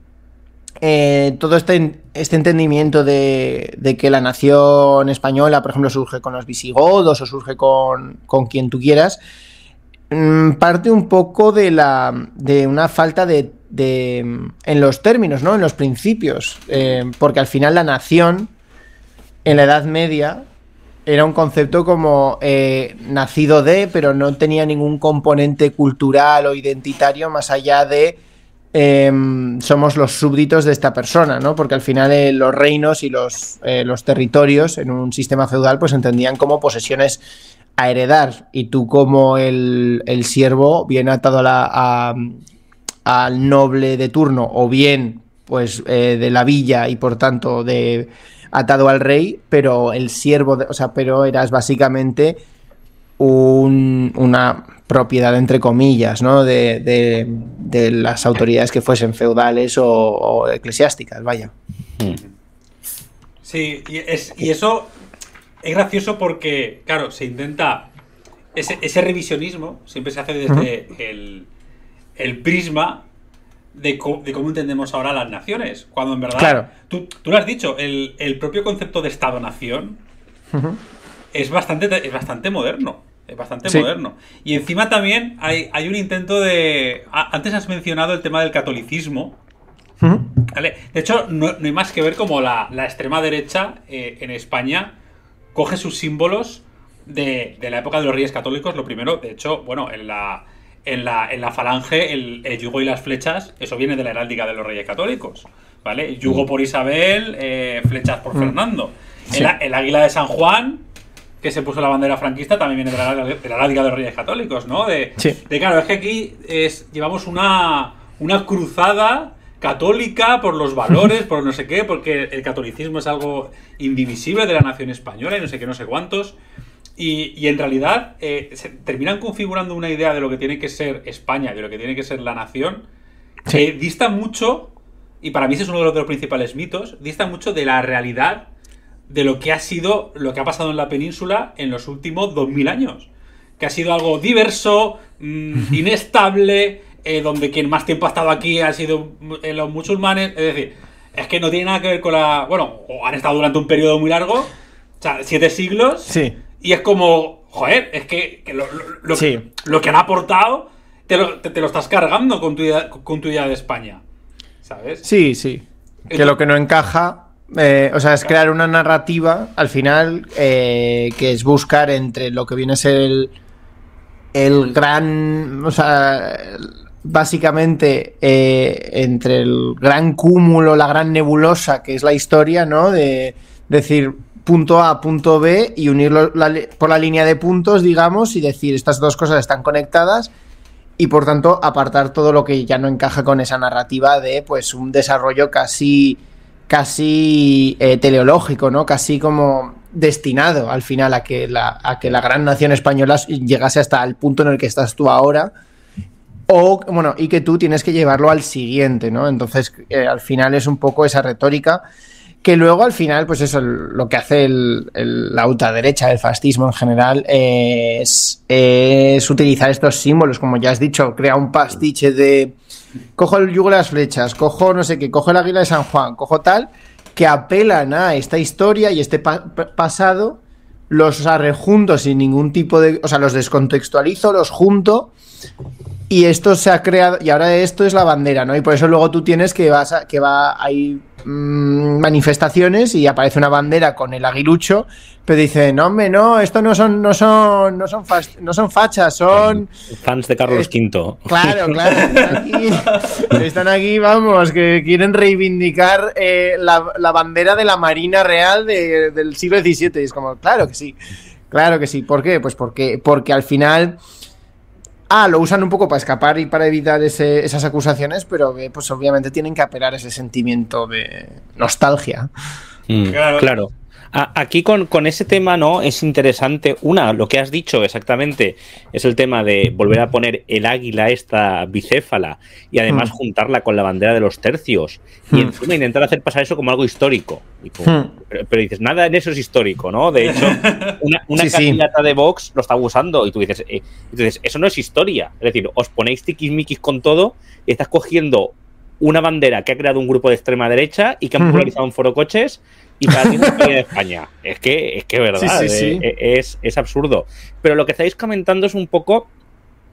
eh, todo este, este entendimiento de, que la nación española, por ejemplo, surge con los visigodos o surge con, con quien tú quieras, mm, parte un poco de, la, de una falta de, en los términos, en los principios, eh, porque al final la nación en la Edad Media era un concepto como eh, nacido de, pero no tenía ningún componente cultural o identitario más allá de em, somos los súbditos de esta persona, ¿no? Porque al final eh, los reinos y los, eh, los, territorios en un sistema feudal pues entendían como posesiones a heredar y tú como el, siervo bien atado al noble de turno o bien pues de la villa y por tanto de atado al rey, pero el siervo, de, o sea, pero eras básicamente una propiedad entre comillas, ¿no? De, las autoridades que fuesen feudales o, eclesiásticas, vaya. Sí, y, eso es gracioso porque, claro, se intenta... Ese, revisionismo siempre se hace desde el, el prisma de, cómo entendemos ahora las naciones. Cuando en verdad, claro. tú, lo has dicho, el, propio concepto de Estado-nación es, bastante, es bastante moderno. Es bastante moderno. Y encima también hay, hay un intento de... antes has mencionado el tema del catolicismo. De hecho, no, hay más que ver como la, la extrema derecha eh, en España coge sus símbolos de, de, la época de los reyes católicos. Lo primero, de hecho, bueno, en la, en la, en la falange el, yugo y las flechas, eso viene de la heráldica de los reyes católicos, ¿vale? Yugo mm. por Isabel, eh, flechas por mm. Fernando. El, águila de San Juan, que se puso la bandera franquista, también viene de la, heráldica de los reyes católicos, ¿no? De, de claro, es que aquí es, llevamos una, una cruzada católica, por los valores, por no sé qué, porque el catolicismo es algo indivisible de la nación española y no sé qué, no sé cuántos. Y, en realidad eh, terminan configurando una idea de lo que tiene que ser España, de lo que tiene que ser la nación, que eh, dista mucho, y para mí ese es uno de los, principales mitos, dista mucho de la realidad de lo que ha sido, lo que ha pasado en la península en los últimos 2000 años. Que ha sido algo diverso, mm, inestable, eh, donde quien más tiempo ha estado aquí ha sido los musulmanes. Es decir, es que no tiene nada que ver con la. Bueno, han estado durante un periodo muy largo, o sea, siete siglos. Sí y es como, joder, es que, lo, que han aportado te lo, estás cargando con tu, idea, de España. ¿Sabes? Sí, sí. que lo que no encaja eh, o sea, es crear una narrativa al final eh, que es buscar entre lo que viene a ser el, el gran, o sea, básicamente eh, entre el gran cúmulo, la gran nebulosa que es la historia, ¿no? De decir, punto A, punto B y unirlo por la línea de puntos, digamos, y decir estas dos cosas están conectadas y por tanto apartar todo lo que ya no encaja con esa narrativa de pues un desarrollo casi casi eh, teleológico, ¿no? Casi como destinado al final a que, la, que la gran nación española llegase hasta el punto en el que estás tú ahora. O, bueno, y que tú tienes que llevarlo al siguiente, ¿no? Entonces, eh, al final es un poco esa retórica que luego al final, pues eso, lo que hace la ultraderecha, el fascismo en general, es, utilizar estos símbolos, como ya has dicho, crea un pastiche de cojo el yugo de las flechas, cojo no sé qué, cojo el águila de San Juan, cojo tal, que apelan a esta historia y este pasado los arrejunto sin ningún tipo de. O sea, los descontextualizo, los junto. Y esto se ha creado. Y ahora esto es la bandera, ¿no? Y por eso luego tú tienes que vas a, que va. Hay mm, manifestaciones y aparece una bandera con el aguilucho. Pero dice no, hombre, no, esto no son, no son, no son, no son fachas, son fans de Carlos V. claro, claro. Están aquí, vamos, que quieren reivindicar eh, la, bandera de la Marina Real del siglo XVII. Y es como, claro que sí, claro que sí. ¿Por qué? Pues porque, porque al final. Ah, lo usan un poco para escapar y para evitar esas acusaciones, pero eh, pues obviamente tienen que apelar ese sentimiento de nostalgia. Mm, claro. claro. Aquí con, ese tema, ¿no? Es interesante. Una, lo que has dicho exactamente es el tema de volver a poner el águila esta bicéfala y además hmm. juntarla con la bandera de los tercios. Y hmm. encima intentar hacer pasar eso como algo histórico. Hmm. pero, dices, nada en eso es histórico, ¿no? De hecho, una, una de Vox lo está abusando y tú dices, entonces, eh", eso no es historia. Es decir, os ponéis tiquismiquis con todo y estás cogiendo una bandera que ha creado un grupo de extrema derecha y que han popularizado en foro coches y para ti de España. Es que es que verdad, eh, eh, Es, absurdo. Pero lo que estáis comentando es un poco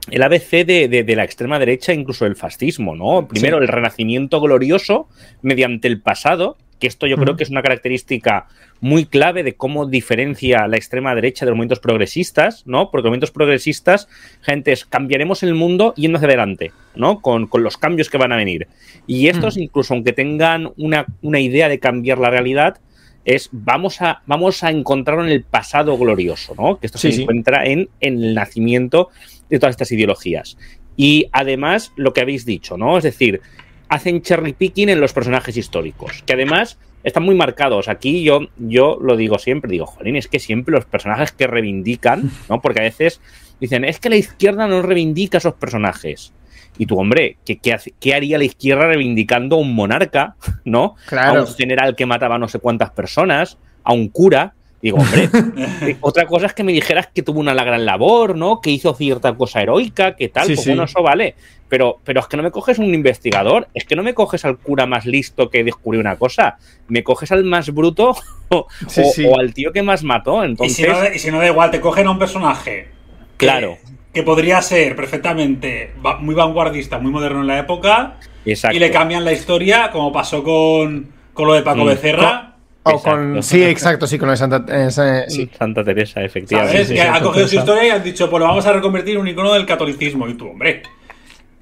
el ABC de, la extrema derecha, incluso el fascismo, ¿no? Primero, el renacimiento glorioso mediante el pasado, que esto yo creo que es una característica muy clave de cómo diferencia la extrema derecha de los movimientos progresistas, ¿no? Porque los movimientos progresistas, gente, cambiaremos el mundo yendo hacia adelante, ¿no? Con, los cambios que van a venir. Y estos, mm. incluso aunque tengan una idea de cambiar la realidad, es vamos a, vamos a encontrar en el pasado glorioso, ¿no? Que esto se encuentra en, el nacimiento de todas estas ideologías. Y además, lo que habéis dicho, ¿no? Es decir, hacen cherry picking en los personajes históricos, que además están muy marcados. Aquí yo, yo lo digo siempre, digo, jolín, es que siempre los personajes que reivindican, ¿no? Porque a veces dicen, es que la izquierda no reivindica a esos personajes. Y tú, hombre, ¿qué, qué, ¿qué, haría la izquierda reivindicando a un monarca, ¿no? A un general que mataba no sé cuántas personas, a un cura. Digo, hombre, eh, otra cosa es que me dijeras que tuvo una gran labor, ¿no? Que hizo cierta cosa heroica, que tal, sí, pues no eso vale. Pero, pero es que no me coges un investigador, es que no me coges al cura más listo que descubrió una cosa, me coges al más bruto o, o, al tío que más mató. Entonces... y si no da igual, te cogen a un personaje Claro que podría ser perfectamente muy vanguardista, muy moderno en la época, y le cambian la historia, como pasó con, con lo de Paco mm. Becerra. O Con, sí, exacto, sí, con lo de Santa, eh, Teresa, efectivamente. ha cogido su historia y han dicho, pues lo vamos a reconvertir en un icono del catolicismo. Y tú, hombre.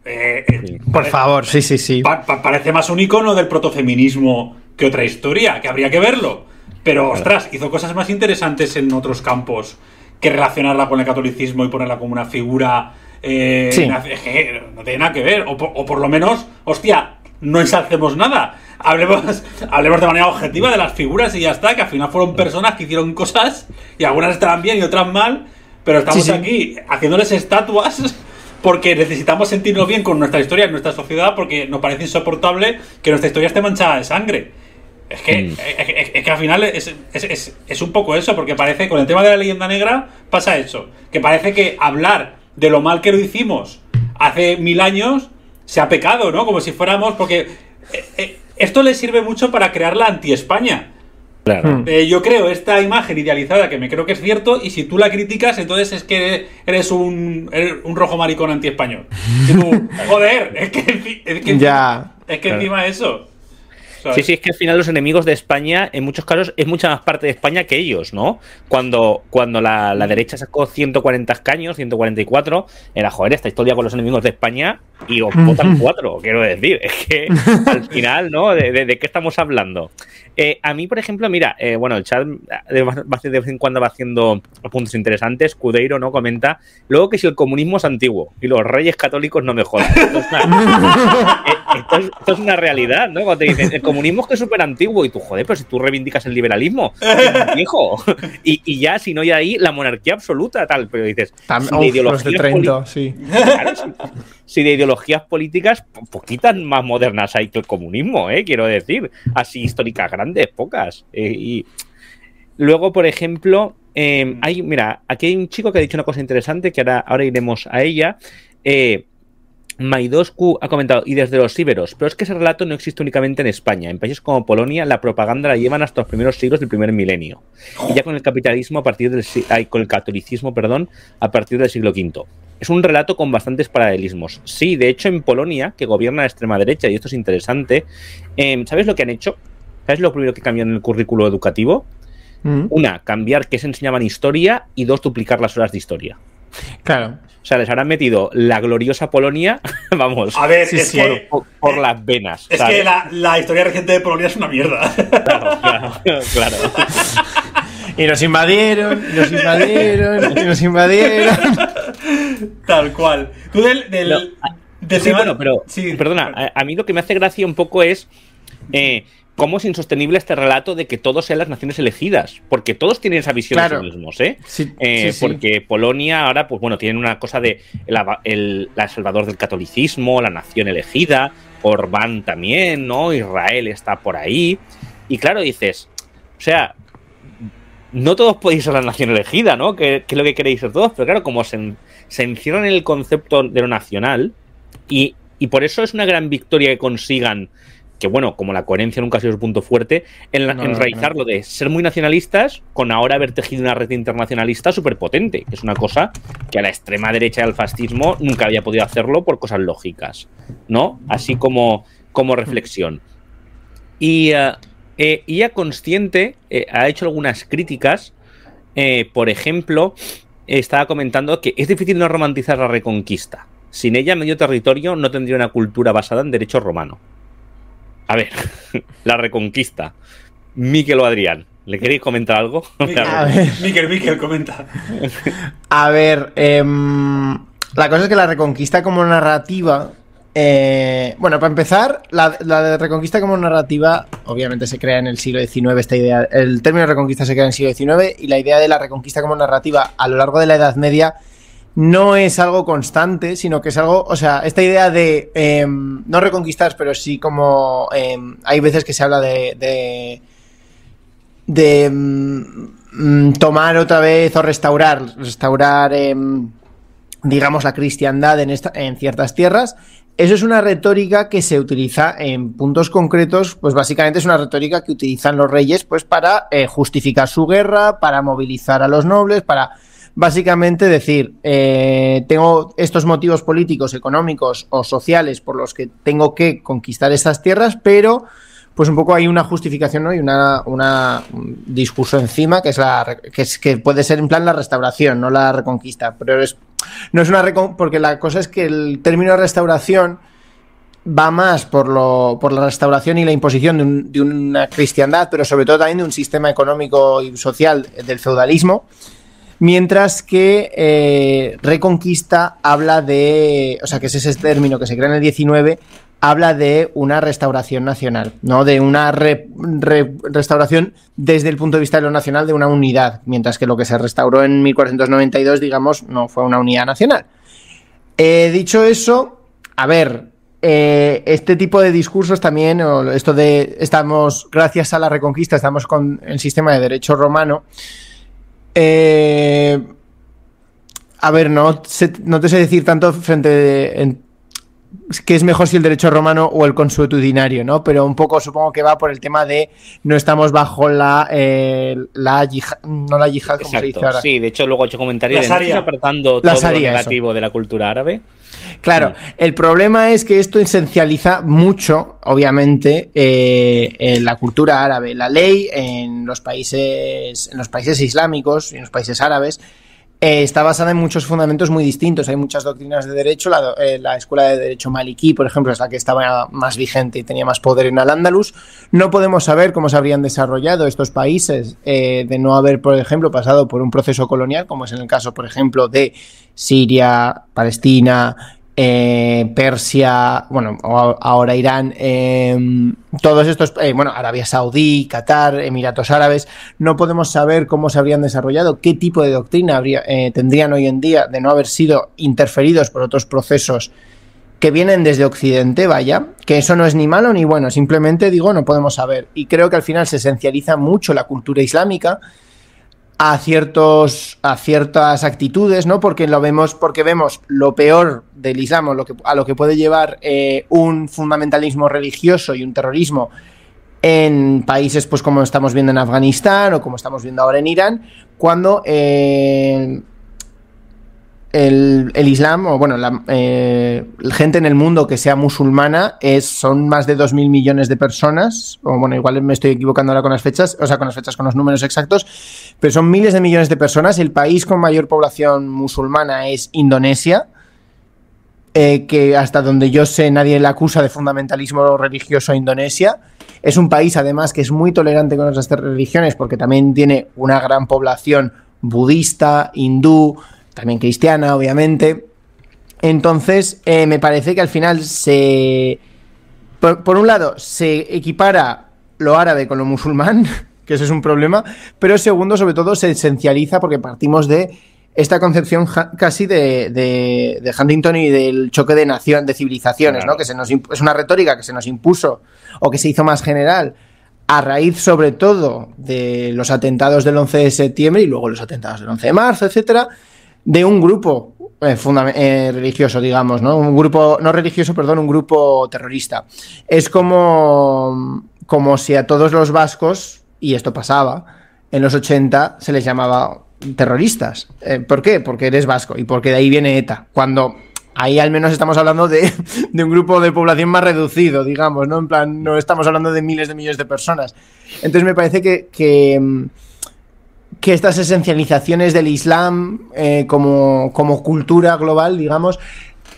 Eh, eh, Por favor, sí, sí, sí. parece más un icono del protofeminismo que otra historia, que habría que verlo. Pero, ostras, hizo cosas más interesantes en otros campos que relacionarla con el catolicismo y ponerla como una figura... Eh, No tiene nada que ver. O por, lo menos, hostia, no ensalcemos nada. Hablemos, hablemos de manera objetiva de las figuras y ya está, que al final fueron personas que hicieron cosas y algunas estarán bien y otras mal, pero estamos aquí haciéndoles estatuas porque necesitamos sentirnos bien con nuestra historia, en nuestra sociedad, porque nos parece insoportable que nuestra historia esté manchada de sangre. Es que, mm. eh, es, que al final es, un poco eso, porque parece, con el tema de la leyenda negra, pasa eso. Que parece que hablar de lo mal que lo hicimos hace mil años se ha pecado, ¿no? Como si fuéramos, porque eh, eh, esto le sirve mucho para crear la anti-España. Claro. Hmm. yo creo esta imagen idealizada que me creo que es cierto y si tú la criticas entonces es que eres un, rojo maricón anti-español. joder, es que, es que, Es que encima eso. Sí, sí, es que al final los enemigos de España, en muchos casos, es mucha más parte de España que ellos, ¿no? Cuando, cuando la, la derecha sacó 140 escaños, 144, era, joder, esta historia con los enemigos de España y os votan cuatro, quiero decir. Es que al final, ¿no? ¿De, de, qué estamos hablando? Eh, a mí, por ejemplo, mira, eh, bueno, el chat de, vez en cuando va haciendo puntos interesantes. Cudeiro, ¿no? Comenta, luego que si el comunismo es antiguo y los reyes católicos no me eh, esto, es, una realidad, ¿no? Cuando te dicen, el comunismo es que es súper antiguo y tú, joder, pero si tú reivindicas el liberalismo, viejo. Y, ya, si no, ya ahí la monarquía absoluta, tal, pero dices, ideologías sí. si, de ideologías políticas, poquitas más modernas hay que el comunismo, ¿eh? Quiero decir, así históricas grandes, pocas. Eh, y luego, por ejemplo, eh, hay, mira, aquí hay un chico que ha dicho una cosa interesante que ahora, ahora iremos a ella. Eh, Maidoscu ha comentado, y desde los íberos, pero es que ese relato no existe únicamente en España. En países como Polonia, la propaganda la llevan hasta los primeros siglos del primer milenio. Y ya con el capitalismo a partir del con el catolicismo, perdón, a partir del siglo V. Es un relato con bastantes paralelismos. Sí, de hecho, en Polonia, que gobierna la extrema derecha, y esto es interesante, ¿sabéis em, ¿sabes lo que han hecho? ¿Sabes lo primero que cambió en el currículo educativo? Mm. Una, cambiar qué se enseñaban historia y dos, duplicar las horas de historia. Claro, o sea, les habrán metido la gloriosa Polonia, vamos, a ver, por, las venas. Es que la, historia reciente de Polonia es una mierda. Claro, claro, Y nos invadieron, y nos invadieron, y nos invadieron. Tal cual. Tú del... bueno, pero... Perdona, a, mí lo que me hace gracia un poco es... Eh, cómo es insostenible este relato de que todos sean las naciones elegidas, porque todos tienen esa visión de sí mismos, ¿eh? eh porque Polonia ahora, pues bueno, tienen una cosa de el, salvador del catolicismo, la nación elegida, Orbán también, ¿no? Israel está por ahí. Y claro, dices, o sea, no todos podéis ser la nación elegida, ¿no? Que, es lo que queréis ser todos, pero claro, como se, encierran en el concepto de lo nacional y, y por eso es una gran victoria que consigan que bueno, como la coherencia nunca ha sido su punto fuerte, en la, lo de ser muy nacionalistas con ahora haber tejido una red internacionalista súper potente, que es una cosa que a la extrema derecha del fascismo nunca había podido hacerlo por cosas lógicas, ¿no? Así como, como mm. reflexión. Eh, eh, y ya consciente eh, ha hecho algunas críticas, por ejemplo, estaba comentando que es difícil no romantizar la reconquista. Sin ella, medio territorio no tendría una cultura basada en derecho romano. A ver, la reconquista. Miquel o Adrián, ¿le queréis comentar algo? Miquel, Miquel, comenta. A ver, em, la cosa es que la reconquista como narrativa. Eh, bueno, para empezar, la, reconquista como narrativa, obviamente se crea en el siglo XIX esta idea. El término reconquista se crea en el siglo XIX y la idea de la reconquista como narrativa a lo largo de la Edad Media no es algo constante, sino que es algo, o sea, esta idea de em, no reconquistar, pero sí como em, hay veces que se habla de, de, em, mm, tomar otra vez o restaurar, restaurar, digamos, la cristiandad en, en ciertas tierras. Eso es una retórica que se utiliza en puntos concretos, pues básicamente es una retórica que utilizan los reyes pues para eh, justificar su guerra, para movilizar a los nobles, para básicamente decir, eh, tengo estos motivos políticos, económicos o sociales por los que tengo que conquistar estas tierras, pero pues un poco hay una justificación ¿no? y una, un discurso encima que es la que, es, que puede ser en plan la restauración, no la reconquista, pero es, no es una porque la cosa es que el término restauración va más por, lo, por la restauración y la imposición de, de, una cristiandad, pero sobre todo también de un sistema económico y social del feudalismo, Mientras que eh, Reconquista habla de, o sea, que es ese término que se crea en el 19, habla de una restauración nacional, ¿no? De una restauración desde el punto de vista de lo nacional de una unidad, mientras que lo que se restauró en 1492, digamos, no fue una unidad nacional. He eh, dicho eso, a ver, eh, este tipo de discursos también, o esto de estamos, gracias a la reconquista, estamos con el sistema de derecho romano, eh, a ver, no, no te sé decir tanto frente de, que es mejor si el derecho romano o el consuetudinario, ¿no? Pero un poco supongo que va por el tema de no estamos bajo la eh, la no la yihad como se dice ahora. Sí, de hecho luego he hecho comentarios de todo lo negativo de la cultura árabe. Claro, el problema es que esto esencializa mucho, obviamente, eh, eh, la cultura árabe. La ley en los países, en los países islámicos y en los países árabes eh, está basada en muchos fundamentos muy distintos. Hay muchas doctrinas de derecho. La, eh, escuela de derecho maliquí, por ejemplo, es la que estaba más vigente y tenía más poder en Al-Ándalus. No podemos saber cómo se habrían desarrollado estos países eh, de no haber, por ejemplo, pasado por un proceso colonial, como es en el caso, por ejemplo, de Siria, Palestina, eh, Persia, bueno, ahora Irán, em, todos estos, eh, bueno, Arabia Saudí, Qatar, Emiratos Árabes, no podemos saber cómo se habrían desarrollado, qué tipo de doctrina eh, tendrían hoy en día de no haber sido interferidos por otros procesos que vienen desde Occidente, vaya, que eso no es ni malo ni bueno, simplemente digo, no podemos saber. Y creo que al final se esencializa mucho la cultura islámica a ciertos a ciertas actitudes, ¿no? Porque lo vemos porque vemos lo peor del Islam, lo que, a lo que puede llevar eh, un fundamentalismo religioso y un terrorismo en países, pues como estamos viendo en Afganistán o como estamos viendo ahora en Irán, cuando eh, el, Islam, o bueno, eh, la gente en el mundo que sea musulmana, es, son más de 2.000 millones de personas, o bueno, igual me estoy equivocando ahora con las fechas, o sea, con las fechas, con los números exactos, pero son miles de millones de personas. El país con mayor población musulmana es Indonesia, eh, que hasta donde yo sé nadie la acusa de fundamentalismo religioso a Indonesia. Es un país además que es muy tolerante con otras religiones porque también tiene una gran población budista, hindú, también cristiana, obviamente. Entonces, eh, me parece que al final se... Por, un lado, se equipara lo árabe con lo musulmán, que ese es un problema, pero segundo, sobre todo, se esencializa porque partimos de esta concepción casi de, de, Huntington y del choque de nación, de civilizaciones, ¿no? Que se nos es una retórica que se nos impuso o que se hizo más general a raíz sobre todo de los atentados del 11 de septiembre y luego los atentados del 11 de marzo, etcétera, de un grupo eh, eh, religioso, digamos, ¿no? Un grupo, no religioso, perdón, un grupo terrorista. Es como, como si a todos los vascos, y esto pasaba, en los 80 se les llamaba terroristas. Eh, ¿Por qué? Porque eres vasco y porque de ahí viene ETA. Cuando ahí al menos estamos hablando de, un grupo de población más reducido, digamos, ¿no? En plan, no estamos hablando de miles de millones de personas. Entonces me parece que mm, que estas esencializaciones del Islam eh, como, cultura global, digamos,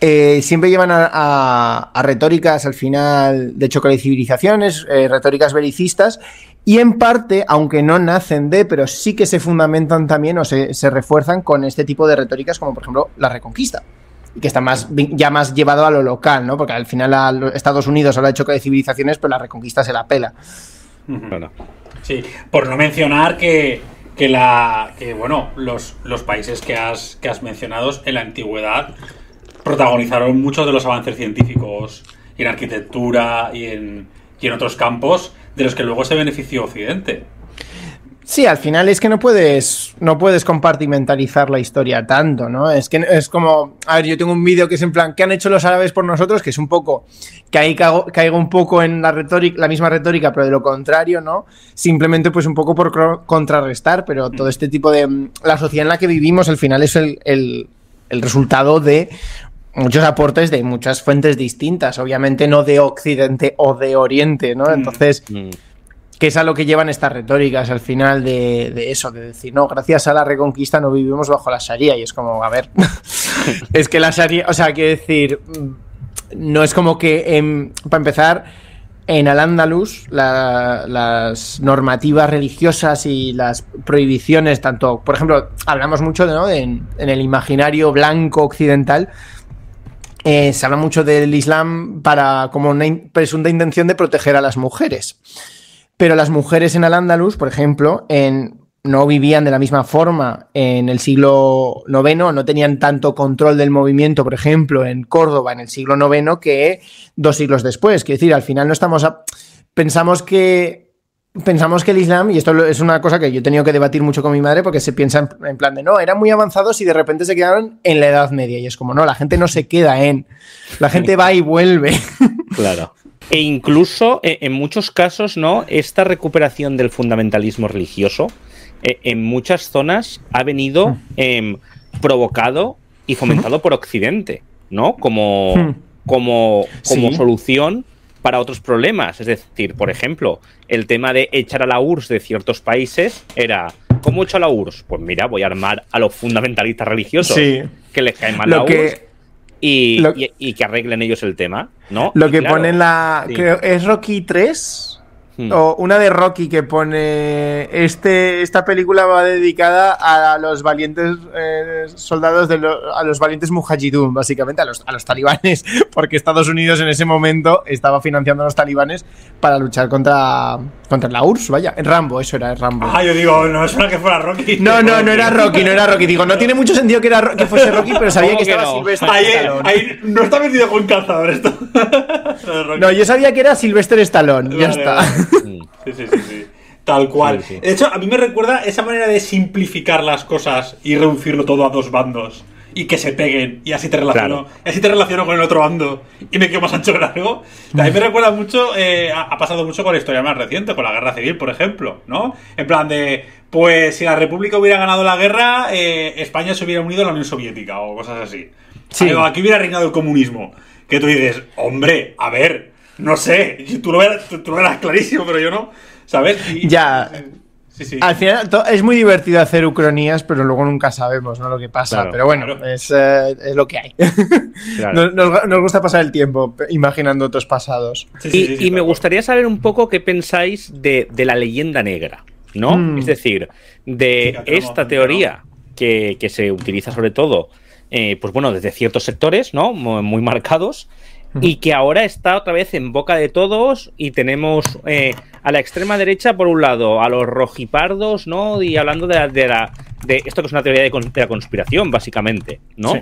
eh, siempre llevan a, retóricas al final de choque de civilizaciones, eh, retóricas vericistas, y en parte, aunque no nacen de, pero sí que se fundamentan también o se, refuerzan con este tipo de retóricas, como por ejemplo la reconquista que está más, ya más llevado a lo local, ¿no? Porque al final a Estados Unidos habla de choque de civilizaciones, pero la reconquista se la pela. Sí, por no mencionar que que la que bueno, los, los países que has, que has mencionado en la antigüedad protagonizaron muchos de los avances científicos en arquitectura y en, y en otros campos de los que luego se benefició Occidente. Sí, al final es que no puedes, no puedes compartimentalizar la historia tanto, ¿no? Es que es como, a ver, yo tengo un vídeo que es en plan, ¿qué han hecho los árabes por nosotros? Que es un poco, que ahí caigo, un poco en la retórica, la misma retórica, pero de lo contrario, ¿no? Simplemente pues un poco por contrarrestar, pero mm. todo este tipo de, mm, la sociedad en la que vivimos al final es el, resultado de muchos aportes de muchas fuentes distintas, obviamente no de Occidente o de Oriente, ¿no? Mm. Entonces que es a lo que llevan estas retóricas al final de, eso, de decir, no, gracias a la reconquista no vivimos bajo la Sharia. Y es como, a ver, es que la Sharia, o sea, quiero decir, mm, no es como que, para empezar, en Al-Ándalus las normativas religiosas y las prohibiciones, tanto, por ejemplo, hablamos mucho de, en, el imaginario blanco occidental, eh, se habla mucho del Islam para como una presunta intención de proteger a las mujeres. Pero las mujeres en Al-Ándalus, por ejemplo, en, no vivían de la misma forma en el siglo IX, no tenían tanto control del movimiento, por ejemplo, en Córdoba en el siglo IX que dos siglos después. Quiero decir, al final no estamos Pensamos que pensamos que el Islam, y esto es una cosa que yo he tenido que debatir mucho con mi madre porque se piensa en, plan de no, eran muy avanzados y de repente se quedaron en la Edad Media. Y es como, no, la gente no se queda en, la gente va y vuelve. Claro. E incluso e, en muchos casos, ¿no? Esta recuperación del fundamentalismo religioso e, en muchas zonas ha venido hmm. em, provocado y hmm. fomentado por Occidente, ¿no? Como, hmm. como, como solución para otros problemas. Es decir, por ejemplo, el tema de echar a la URSS de ciertos países era. ¿Cómo he a la URSS? Pues mira, voy a armar a los fundamentalistas religiosos que les cae mal la que... URSS y, que arreglen ellos el tema, ¿no? Lo que pone la. Creo, ¿Es Rocky 3? Hmm. O una de Rocky que pone, este, esta película va dedicada a los valientes eh, soldados, de a los valientes mujahidun, básicamente, a los, a los talibanes, porque Estados Unidos en ese momento estaba financiando a los talibanes para luchar contra, contra la URSS, vaya, Rambo, eso era Rambo. Ah, yo digo, no, eso era que fuera Rocky. No, no, no era Rocky, no era Rocky, digo, no tiene mucho sentido que, era, que fuese Rocky, pero sabía que, estaba Silvestre. no está metido con cazador esto no, yo sabía que era Sylvester Stallone. ya está. Mm. Sí, sí, sí, sí. Tal cual. De hecho, a mí me recuerda esa manera de simplificar las cosas y reducirlo todo a dos bandos. Y que se peguen. Y así te relaciono. así te relaciono con el otro bando. Y me quedo más ancho que largo. También me recuerda mucho. Eh, ha pasado mucho con la historia más reciente, con la guerra civil, por ejemplo. ¿No? En plan de. Pues si la República hubiera ganado la guerra, eh, España se hubiera unido a la Unión Soviética o cosas así. Sí. Aquí hubiera reinado el comunismo que tú dices, hombre, a ver, no sé, tú lo verás, clarísimo, pero yo no, ¿sabes? ya. Al final es muy divertido hacer ucronías, pero luego nunca sabemos ¿no? lo que pasa. pero bueno, eh, es, lo que hay. Nos, gusta pasar el tiempo imaginando otros pasados. y, me gustaría saber un poco qué pensáis de, la leyenda negra, ¿no? Mm. Es decir, de esta teoría que, que se utiliza sobre todo eh, pues bueno, desde ciertos sectores, ¿no? Muy, marcados, y que ahora está otra vez en boca de todos y tenemos eh, a la extrema derecha, por un lado, a los rojipardos, ¿no? Y hablando de, la, de, esto que es una teoría de, la conspiración, básicamente, ¿no?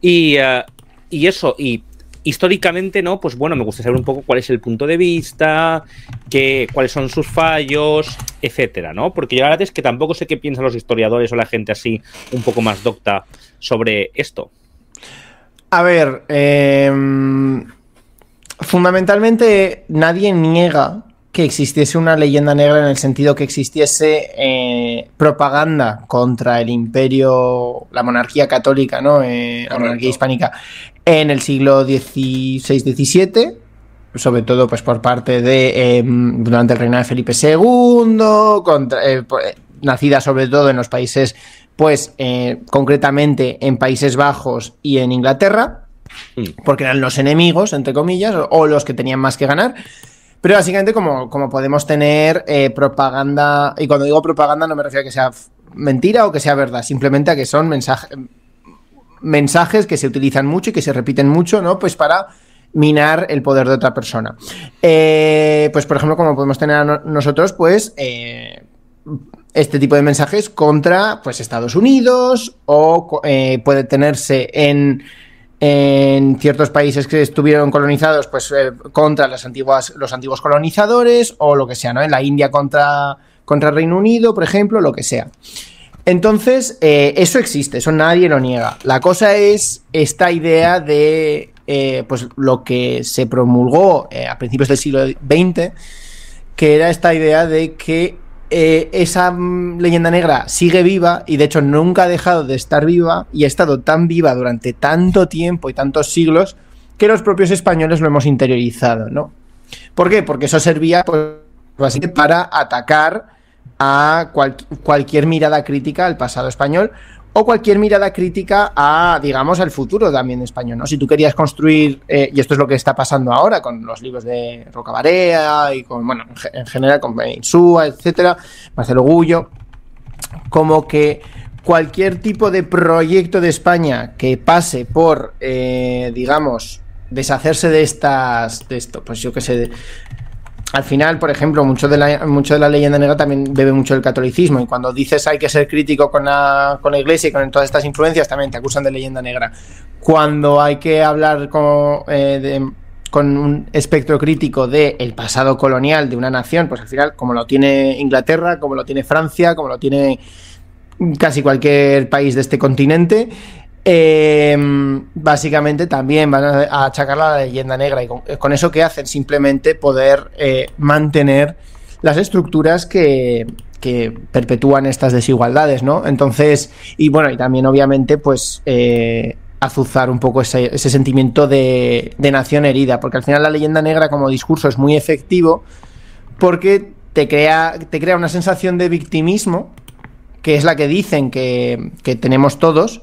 Eh, y, eso, y históricamente, ¿no? Pues bueno, me gusta saber un poco cuál es el punto de vista, que, cuáles son sus fallos, etcétera, ¿no? Porque yo la verdad es que tampoco sé qué piensan los historiadores o la gente así un poco más docta sobre esto? A ver, em, fundamentalmente nadie niega que existiese una leyenda negra en el sentido que existiese eh, propaganda contra el imperio, la monarquía católica, ¿no? Eh, la monarquía hispánica en el siglo XVI-XVII, sobre todo pues por parte de, em, durante el reinado de Felipe II, contra, eh, pues, nacida sobre todo en los países pues eh, concretamente en Países Bajos y en Inglaterra, mm. porque eran los enemigos, entre comillas, o, los que tenían más que ganar. Pero básicamente como, como podemos tener eh, propaganda, y cuando digo propaganda no me refiero a que sea mentira o que sea verdad, simplemente a que son mensajes que se utilizan mucho y que se repiten mucho, ¿no? Pues para minar el poder de otra persona. Eh, pues por ejemplo, como podemos tener nosotros, pues este tipo de mensajes contra pues, Estados Unidos o eh, puede tenerse en, ciertos países que estuvieron colonizados pues, eh, contra las antiguas, los antiguos colonizadores o lo que sea, ¿no? En la India contra, contra Reino Unido, por ejemplo, lo que sea. Entonces, eh, eso existe, eso nadie lo niega. La cosa es esta idea de pues, lo que se promulgó a principios del siglo XX, que era esta idea de que eh, esa mm, leyenda negra sigue viva y de hecho nunca ha dejado de estar viva y ha estado tan viva durante tanto tiempo y tantos siglos que los propios españoles lo hemos interiorizado, ¿no? ¿Por qué? Porque eso servía pues, para atacar a cualquier mirada crítica al pasado español, o cualquier mirada crítica a, digamos, al futuro también español, ¿no? Si tú querías construir, eh, y esto es lo que está pasando ahora con los libros de Rocabarea y con, bueno, en, general con Insúa, etcétera, Marcelo Gullo, como que cualquier tipo de proyecto de España que pase por, eh, digamos, deshacerse de estas, de esto, pues yo qué sé, al final, por ejemplo, mucho de, la, mucho de la leyenda negra también bebe mucho del catolicismo y cuando dices hay que ser crítico con la, iglesia y con todas estas influencias, también te acusan de leyenda negra. Cuando hay que hablar con, eh, con un espectro crítico del pasado colonial de una nación, pues al final, como lo tiene Inglaterra, como lo tiene Francia, como lo tiene casi cualquier país de este continente, Em, básicamente también van a achacar la leyenda negra y con, eh, eso que hacen simplemente poder eh, mantener las estructuras que, que, perpetúan estas desigualdades, ¿no? Entonces, y bueno, y también obviamente pues eh, azuzar un poco ese, ese sentimiento de, de nación herida, porque al final la leyenda negra como discurso es muy efectivo porque te crea, te crea una sensación de victimismo, que es la que dicen que, que tenemos todos,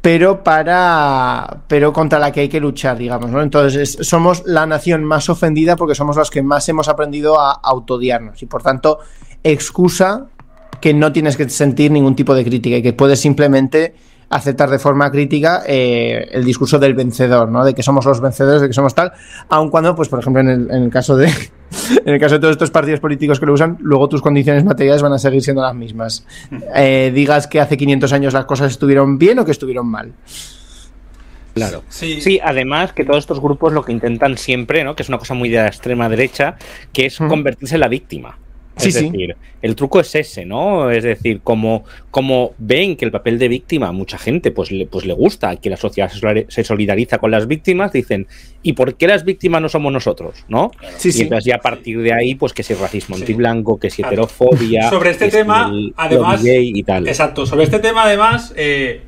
pero para pero contra la que hay que luchar, digamos, Entonces, somos la nación más ofendida porque somos las que más hemos aprendido a autodiarnos y por tanto, excusa que no tienes que sentir ningún tipo de crítica y que puedes simplemente aceptar de forma crítica eh, el discurso del vencedor, ¿no? De que somos los vencedores, de que somos tal, aun cuando, pues, por ejemplo, en el, caso de en el caso de todos estos partidos políticos que lo usan, luego tus condiciones materiales van a seguir siendo las mismas. Mm. Eh, digas que hace 500 años las cosas estuvieron bien o que estuvieron mal. Claro. Sí. sí. además que todos estos grupos lo que intentan siempre, ¿no? Que es una cosa muy de la extrema derecha, que es convertirse en la víctima es decir, el truco es ese, ¿no? Es decir, como, como ven que el papel de víctima a mucha gente pues le, pues le gusta, que la sociedad se solidariza con las víctimas, dicen, ¿y por qué las víctimas no somos nosotros? ¿No? Sí, y ya a partir de ahí, pues que si racismo antiblanco, que si heterofobia. Sobre este tema, además. Exacto, sobre este tema, además, eh,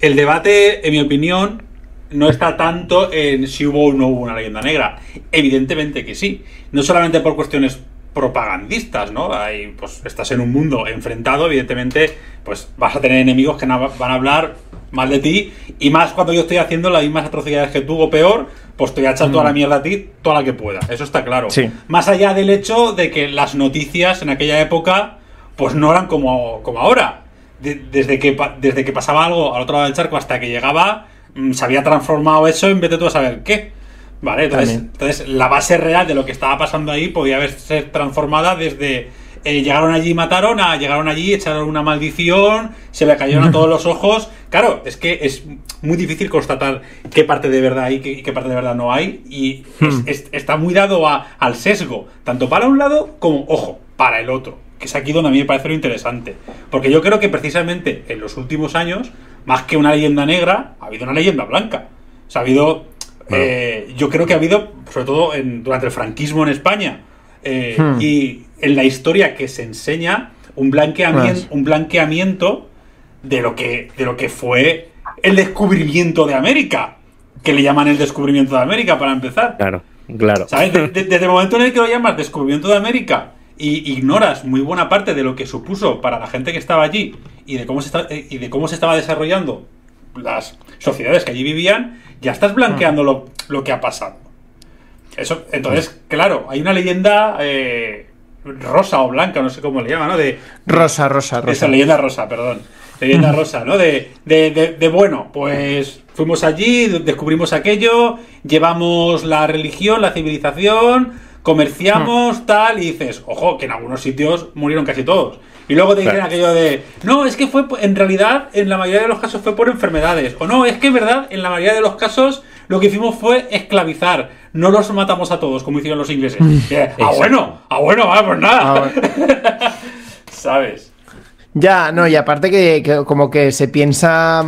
el debate, en mi opinión, no está tanto en si hubo o no hubo una leyenda negra. Evidentemente que sí. No solamente por cuestiones propagandistas, ¿no? Hay, pues estás en un mundo enfrentado, evidentemente, pues vas a tener enemigos que van a hablar mal de ti y más cuando yo estoy haciendo las mismas atrocidades que tú o peor, pues estoy echando a echar toda la mm. mierda a ti, toda la que pueda. Eso está claro. Sí. Más allá del hecho de que las noticias en aquella época, pues no eran como, como ahora. desde, que, desde que pasaba algo al otro lado del charco hasta que llegaba, mm, se había transformado eso en vez de tú saber qué. Vale, entonces, la base real de lo que estaba pasando ahí podía ser transformada desde eh, llegaron allí y mataron, a llegaron allí, echaron una maldición, se le cayeron a todos los ojos. Claro, es que es muy difícil constatar qué parte de verdad hay y qué, parte de verdad no hay. Y hmm. está muy dado al sesgo, tanto para un lado como, ojo, para el otro. Que es aquí donde a mí me parece lo interesante. Porque yo creo que precisamente en los últimos años, más que una leyenda negra, ha habido una leyenda blanca. O sea, ha habido eh, yo creo que ha habido, sobre todo durante el franquismo en España, eh, hmm. y en la historia que se enseña, un blanqueamiento, de, lo que, de lo que fue el descubrimiento de América, que le llaman el descubrimiento de América para empezar. Claro, claro. desde el momento en el que lo llamas descubrimiento de América y ignoras muy buena parte de lo que supuso para la gente que estaba allí y de cómo está, eh, y de cómo se estaba desarrollando las sociedades que allí vivían, ya estás blanqueando mm. lo, que ha pasado. Eso, entonces, claro, hay una leyenda eh, rosa o blanca, no sé cómo le llama, ¿no? De, rosa, rosa, rosa. Esa leyenda rosa, perdón. Leyenda mm. rosa, ¿no? De, de, de, de bueno, pues fuimos allí, descubrimos aquello, llevamos la religión, la civilización, comerciamos, mm. tal, y dices, ojo, que en algunos sitios murieron casi todos. Y luego te dicen aquello de, no, es que fue, en realidad, en la mayoría de los casos fue por enfermedades. O no, es que en verdad, en la mayoría de los casos, lo que hicimos fue esclavizar. No los matamos a todos, como hicieron los ingleses. Eh, ah, ah, bueno, ah, bueno, vale, pues nada. Ah, ¿Sabes? Ya, no, y aparte que, como que se piensa,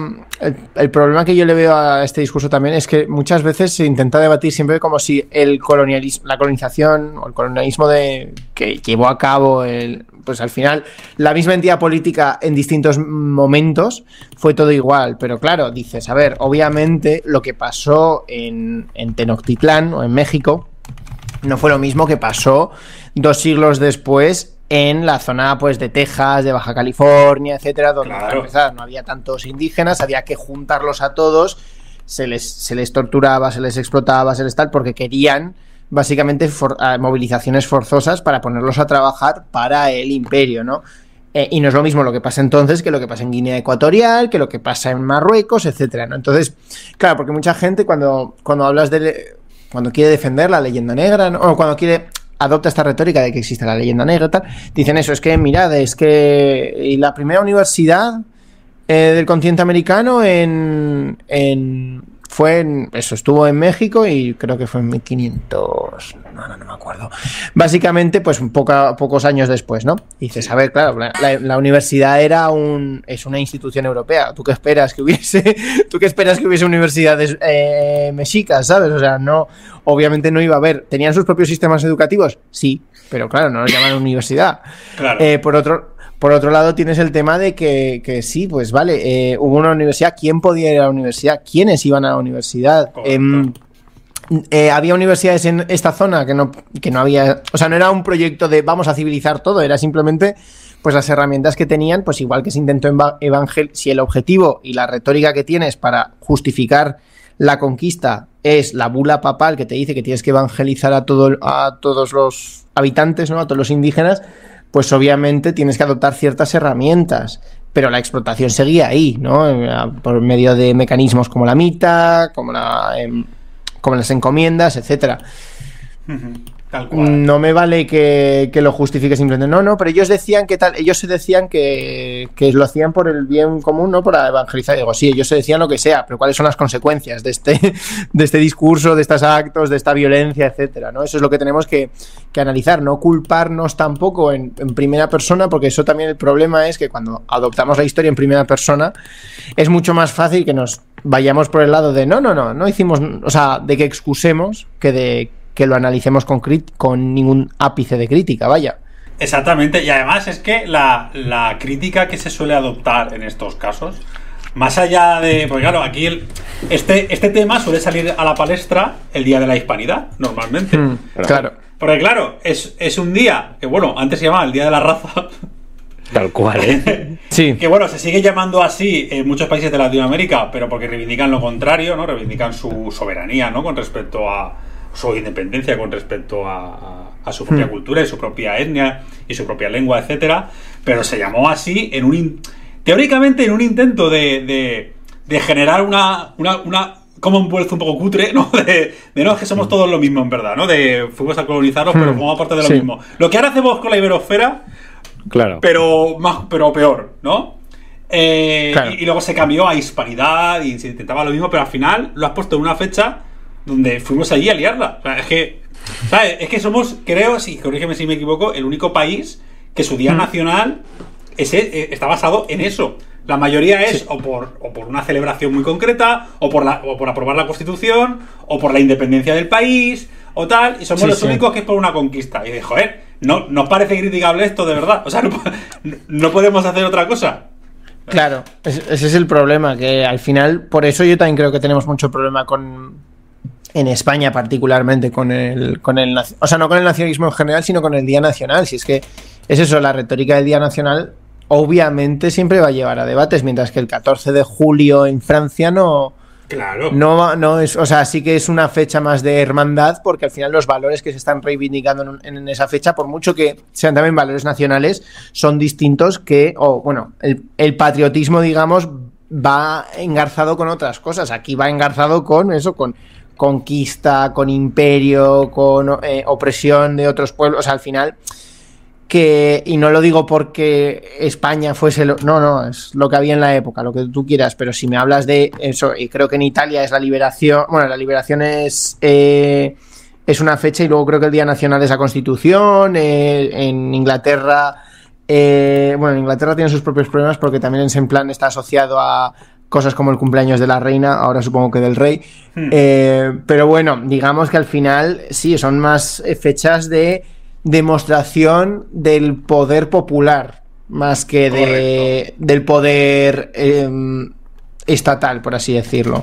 el, problema que yo le veo a este discurso también es que muchas veces se intenta debatir siempre como si el colonialismo, la colonización o el colonialismo de, que llevó a cabo el, pues al final la misma entidad política en distintos momentos fue todo igual, pero claro, dices, a ver, obviamente lo que pasó en, en Tenochtitlán o en México no fue lo mismo que pasó dos siglos después en la zona pues de Texas, de Baja California, etcétera, donde no había tantos indígenas, había que juntarlos a todos, se les, se les torturaba, se les explotaba, se les tal, porque querían básicamente ah, movilizaciones forzosas para ponerlos a trabajar para el imperio, ¿no? Eh, y no es lo mismo lo que pasa entonces que lo que pasa en Guinea Ecuatorial, que lo que pasa en Marruecos, etcétera, ¿no? Entonces, claro, porque mucha gente cuando, cuando hablas de. cuando quiere defender la leyenda negra, o cuando quiere adopta esta retórica de que existe la leyenda negra y tal, dicen eso, es que mirad, es que y la primera universidad eh, del continente americano en, en, fue en, eso, estuvo en México y creo que fue en 1500, no, no, me acuerdo. Básicamente, pues pocos años después, ¿no? Y dices, a ver, claro, la, universidad era un, es una institución europea. ¿Tú qué esperas que hubiese, tú qué esperas que hubiese universidades eh, mexicas, sabes? O sea, no, obviamente no iba a haber. ¿Tenían sus propios sistemas educativos? Sí, pero claro, no lo llaman universidad. Claro. Eh, por otro, por otro lado, tienes el tema de que, sí, pues vale, eh, hubo una universidad, ¿quién podía ir a la universidad? ¿Quiénes iban a la universidad? Em, eh, había universidades en esta zona que no, que no había, o sea, no era un proyecto de vamos a civilizar todo, era simplemente pues las herramientas que tenían, pues igual que se intentó evangel si el objetivo y la retórica que tienes para justificar la conquista es la bula papal que te dice que tienes que evangelizar a, todo, a todos los habitantes, ¿no? a todos los indígenas, pues obviamente tienes que adoptar ciertas herramientas, pero la explotación seguía ahí, ¿no? Eh, por medio de mecanismos como la mita, como, la, em, como las encomiendas, etc. No me vale que, lo justifique simplemente. No, no, pero ellos decían que tal, ellos se decían que, lo hacían por el bien común, ¿no? Para evangelizar. Digo, sí, ellos se decían lo que sea, pero cuáles son las consecuencias de este, de este discurso, de estos actos, de esta violencia, etcétera, ¿no? Eso es lo que tenemos que, analizar, no culparnos tampoco en, en, primera persona, porque eso también el problema es que cuando adoptamos la historia en primera persona, es mucho más fácil que nos vayamos por el lado de no, no, no, no hicimos, o sea, de que excusemos que de que lo analicemos con, con ningún ápice de crítica, vaya. Exactamente, y además es que la, crítica que se suele adoptar en estos casos, más allá de. Porque claro, aquí este, este tema suele salir a la palestra el día de la hispanidad, normalmente. Hmm, claro. Porque claro, es, es, un día que, bueno, antes se llamaba el Día de la Raza. Tal cual, ¿eh? sí. Que bueno, se sigue llamando así en muchos países de Latinoamérica, pero porque reivindican lo contrario, ¿no? Reivindican su soberanía, ¿no? Con respecto a, su independencia con respecto a, su propia hmm. cultura y su propia etnia y su propia lengua, etcétera, pero se llamó así en un teóricamente en un intento de, de, generar una, una, un vuelzo un poco cutre, ¿no? De, no, es que somos hmm. todos lo mismo, en verdad, ¿no? De fuimos a colonizarlos, pero como hmm. parte de lo mismo. Lo que ahora hacemos con la iberosfera, claro. pero, más, pero peor, ¿no? Eh, y, luego se cambió a hispanidad y se intentaba lo mismo, pero al final lo has puesto en una fecha donde fuimos allí a liarla. es que, Es que somos, creo, si corrígeme si me equivoco, el único país que su día mm. nacional eh, está basado en eso. La mayoría es o, por, una celebración muy concreta, o por, la, o por aprobar la constitución, o por la independencia del país, o tal, y somos los únicos que es por una conquista. Y de joder, no nos parece criticable esto de verdad. O sea, no podemos hacer otra cosa. Claro, ese es el problema, que al final, por eso yo también creo que tenemos mucho problema con, en España particularmente con el, con el, o sea, no con el nacionalismo en general, sino con el Día Nacional. Si es que es eso, la retórica del Día Nacional obviamente siempre va a llevar a debates, mientras que el 14 de julio en Francia no... Claro. No, no es, o sea, sí que es una fecha más de hermandad, porque al final los valores que se están reivindicando en, esa fecha, por mucho que sean también valores nacionales, son distintos que, o bueno, el, el patriotismo, digamos, va engarzado con otras cosas. Aquí va engarzado con eso, con conquista, con imperio, con eh, opresión de otros pueblos, al final que, y no lo digo porque España fuese no, no, es lo que había en la época, lo que tú quieras, pero si me hablas de eso, y creo que en Italia es la liberación, bueno, la liberación es eh, es una fecha y luego creo que el Día Nacional es la Constitución, eh, en Inglaterra bueno, Inglaterra tiene sus propios problemas porque también en plan está asociado a, cosas como el cumpleaños de la reina, ahora supongo que del rey. Hmm. Eh, pero bueno, digamos que al final sí, son más eh, fechas de demostración del poder popular, más que de, del poder em, estatal, por así decirlo.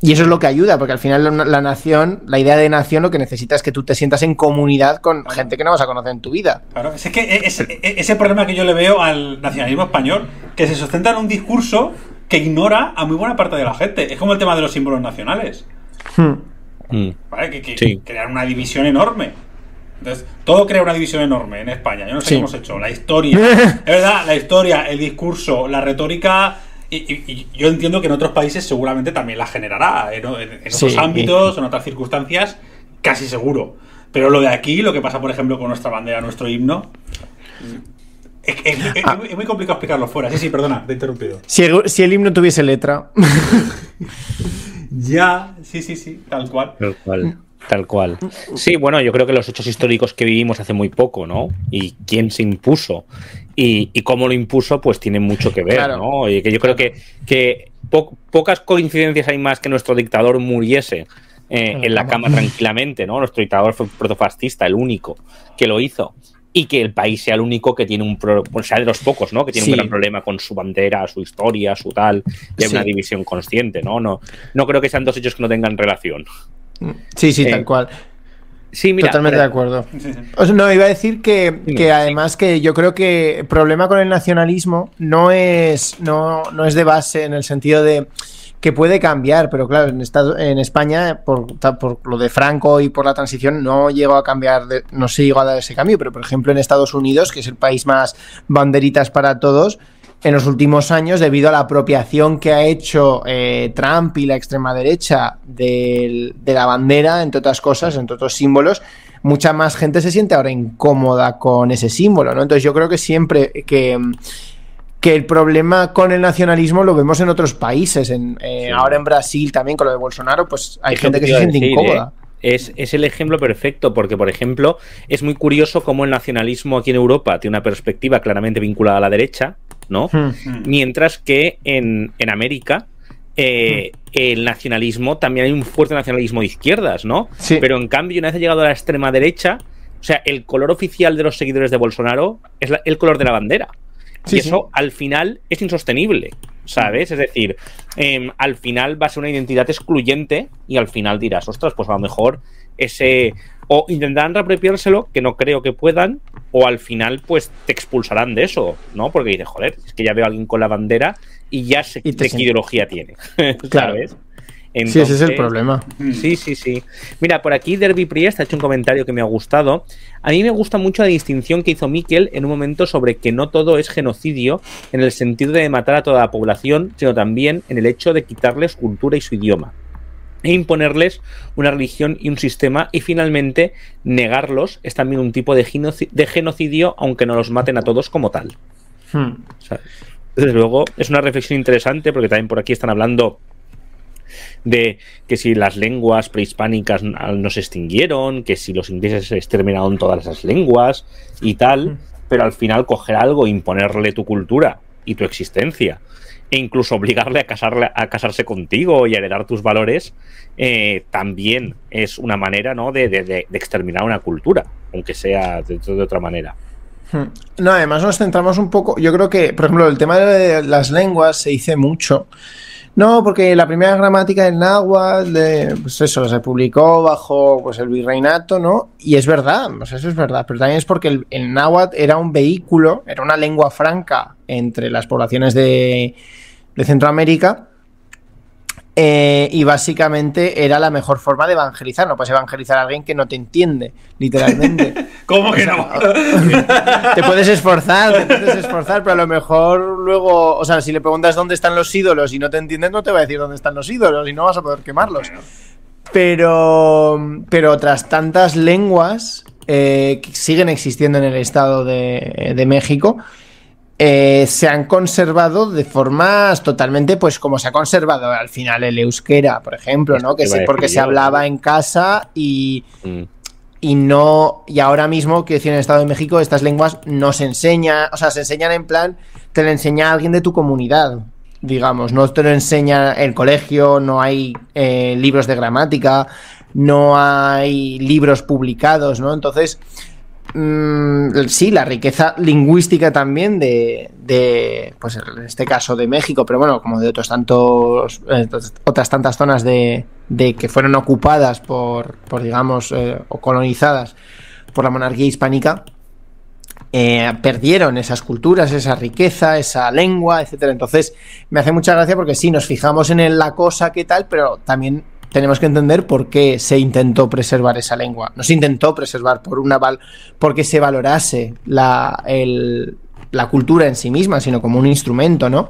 Y eso es lo que ayuda, porque al final la, nación, la idea de nación lo que necesita es que tú te sientas en comunidad con gente que no vas a conocer en tu vida. Claro, es que e, e, ese e, es, problema que yo le veo al nacionalismo español, que se sustenta en un discurso que ignora a muy buena parte de la gente. Es como el tema de los símbolos nacionales. Hmm. Hmm. Que, crear una división enorme. Entonces, todo crea una división enorme en España. Yo no sé cómo se ha hecho. La historia, es verdad, la historia, el discurso, la retórica. Y, yo entiendo que en otros países seguramente también la generará. En, otros ámbitos, en otras circunstancias, casi seguro. Pero lo de aquí, lo que pasa, por ejemplo, con nuestra bandera, nuestro himno, Ah. Es, muy complicado explicarlo fuera. Sí, sí, perdona, te he interrumpido. Si el, himno tuviese letra. ya, sí, sí, sí, tal cual. Tal cual. Tal cual. Sí, bueno, yo creo que los hechos históricos que vivimos hace muy poco, ¿no? Y quién se impuso y, cómo lo impuso, pues tiene mucho que ver, ¿no? Y que yo creo que, que pocas coincidencias hay más que nuestro dictador muriese. Eh, en la cama tranquilamente, ¿no? Nuestro dictador fue protofascista, el único que lo hizo y que el país sea el único que tiene un problema sea de los pocos, ¿no? Que tiene un gran problema con su bandera, su historia, su tal, y una división consciente, ¿no? No no creo que sean dos hechos que no tengan relación. Sí, sí, eh, tal cual. Sí, mira, Totalmente eh, de acuerdo. no, iba a decir que, además que yo creo que el problema con el nacionalismo no es, no es de base en el sentido de que puede cambiar, pero claro, en, estado en España, por, por, lo de Franco y por la transición, no llegó a cambiar, no se llegó a dar ese cambio, pero por ejemplo en Estados Unidos, que es el país más banderitas para todos, en los últimos años, debido a la apropiación que ha hecho eh, Trump y la extrema derecha de, la bandera, entre otras cosas, entre otros símbolos, mucha más gente se siente ahora incómoda con ese símbolo, ¿no? Entonces yo creo que siempre que que el problema con el nacionalismo lo vemos en otros países. En, eh, Ahora en Brasil también con lo de Bolsonaro, pues hay gente que se siente incómoda. ¿eh? Es, el ejemplo perfecto, porque, por ejemplo, es muy curioso cómo el nacionalismo aquí en Europa tiene una perspectiva claramente vinculada a la derecha, ¿no? Hmm. Hmm. Mientras que en, América, eh, hmm. el nacionalismo, también hay un fuerte nacionalismo de izquierdas, ¿no? Sí. Pero en cambio, una vez llegado a la extrema derecha, o sea, el color oficial de los seguidores de Bolsonaro es el color de la bandera y eso al final es insostenible, ¿sabes? Es decir, em, al final va a ser una identidad excluyente y al final dirás, ostras, pues a lo mejor ese... O intentarán reapropiárselo, que no creo que puedan, o al final pues te expulsarán de eso, ¿no? Porque dices, joder, es que ya veo a alguien con la bandera y ya sé qué ideología tiene, claro. ¿sabes? sí, ese es el problema. Sí, sí, sí. Mira, por aquí Derby Priest ha hecho un comentario que me ha gustado. A mí me gusta mucho la distinción que hizo Miquel en un momento sobre que no todo es genocidio en el sentido de matar a toda la población, sino también en el hecho de quitarles cultura y su idioma e imponerles una religión y un sistema y finalmente negarlos es también un tipo de, genocidio, aunque no los maten a todos como tal. Hmm. desde luego es una reflexión interesante porque también por aquí están hablando de que si las lenguas prehispánicas no se extinguieron, que si los ingleses exterminaron todas esas lenguas y tal, pero al final coger algo, imponerle tu cultura y tu existencia, e incluso obligarle a, casarle, a casarse contigo y a heredar tus valores, eh, también es una manera ¿no? de, exterminar una cultura, aunque sea de, de otra manera. No, además nos centramos un poco, yo creo que, por ejemplo, el tema de las lenguas se dice mucho no, porque la primera gramática del náhuatl, de, pues eso, se publicó bajo pues, el virreinato, ¿no? Y es verdad, eso es verdad, pero también es porque el, el náhuatl era un vehículo, era una lengua franca entre las poblaciones de, de Centroamérica eh, y básicamente era la mejor forma de evangelizar. No puedes evangelizar a alguien que no te entiende, literalmente. ¿Cómo que no? te puedes esforzar, te puedes esforzar, pero a lo mejor luego, o sea, si le preguntas dónde están los ídolos y no te entiendes, no te va a decir dónde están los ídolos y no vas a poder quemarlos. Pero, pero otras tantas lenguas eh, que siguen existiendo en el Estado de, de México eh, se han conservado de formas totalmente, pues como se ha conservado al final el euskera, por ejemplo, ¿no? Que porque se hablaba en casa y, mm. y no. Y ahora mismo, que decir, en el Estado de México, estas lenguas no se enseñan, o sea, se enseñan en plan, te lo enseña alguien de tu comunidad, digamos, no te lo enseña el colegio, no hay eh, libros de gramática, no hay libros publicados, ¿no? Entonces Mm, sí, la riqueza lingüística también de, de, pues en este caso de México, pero bueno, como de otros tantos, eh, otras tantas zonas de, de que fueron ocupadas por, por digamos, eh, o colonizadas por la monarquía hispánica, eh, perdieron esas culturas, esa riqueza, esa lengua, etc. Entonces, me hace mucha gracia porque sí, nos fijamos en la cosa que tal, pero también tenemos que entender por qué se intentó preservar esa lengua. No se intentó preservar por una val porque se valorase la, la cultura en sí misma, sino como un instrumento, ¿no?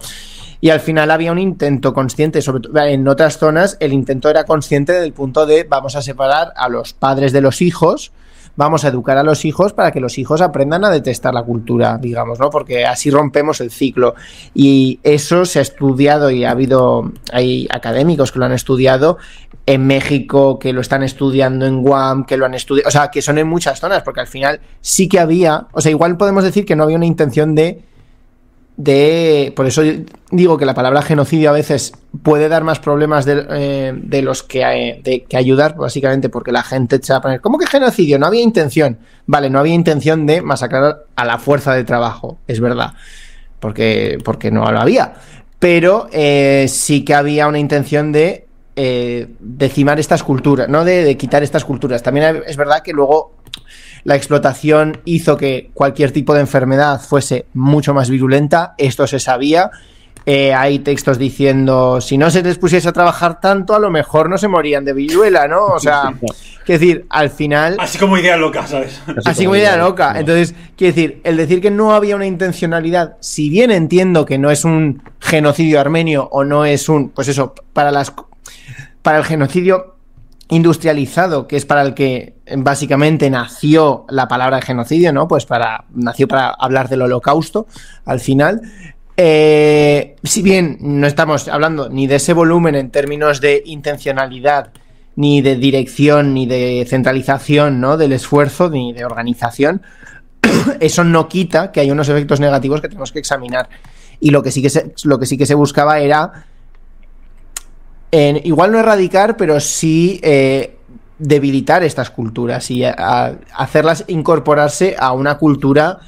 Y al final había un intento consciente, sobre todo en otras zonas el intento era consciente del punto de vamos a separar a los padres de los hijos vamos a educar a los hijos para que los hijos aprendan a detestar la cultura, digamos, ¿no? Porque así rompemos el ciclo. Y eso se ha estudiado y ha habido, hay académicos que lo han estudiado en México, que lo están estudiando en Guam, que lo han estudiado, o sea, que son en muchas zonas, porque al final sí que había, o sea, igual podemos decir que no había una intención de de... Por eso digo que la palabra genocidio a veces puede dar más problemas eh, de, los que, eh, que ayudar, básicamente porque la gente se va a poner, ¿cómo que genocidio? No había intención. Vale, no había intención de masacrar a la fuerza de trabajo, es verdad, porque, porque no lo había. Pero eh, sí que había una intención de decimar estas culturas, ¿no? De, de quitar estas culturas. También es verdad que luego la explotación hizo que cualquier tipo de enfermedad fuese mucho más virulenta, esto se sabía. Eh, hay textos diciendo, si no se les pusiese a trabajar tanto, a lo mejor no se morían de viruela, ¿no? O sea, quiero decir, al final... Así como idea loca, ¿sabes? Así, como idea loca. Entonces, quiero decir, el decir que no había una intencionalidad, si bien entiendo que no es un genocidio armenio o no es un, pues eso, para las... Para el genocidio industrializado, que es para el que eh, básicamente nació la palabra genocidio, ¿no? Pues para, nació para hablar del holocausto al final. Eh, si bien no estamos hablando ni de ese volumen en términos de intencionalidad, ni de dirección, ni de centralización, ¿no? Del esfuerzo, ni de organización, eso no quita que hay unos efectos negativos que tenemos que examinar. Y lo que sí que lo que sí que se buscaba era igual no erradicar, pero sí eh, debilitar estas culturas y hacerlas incorporarse a una cultura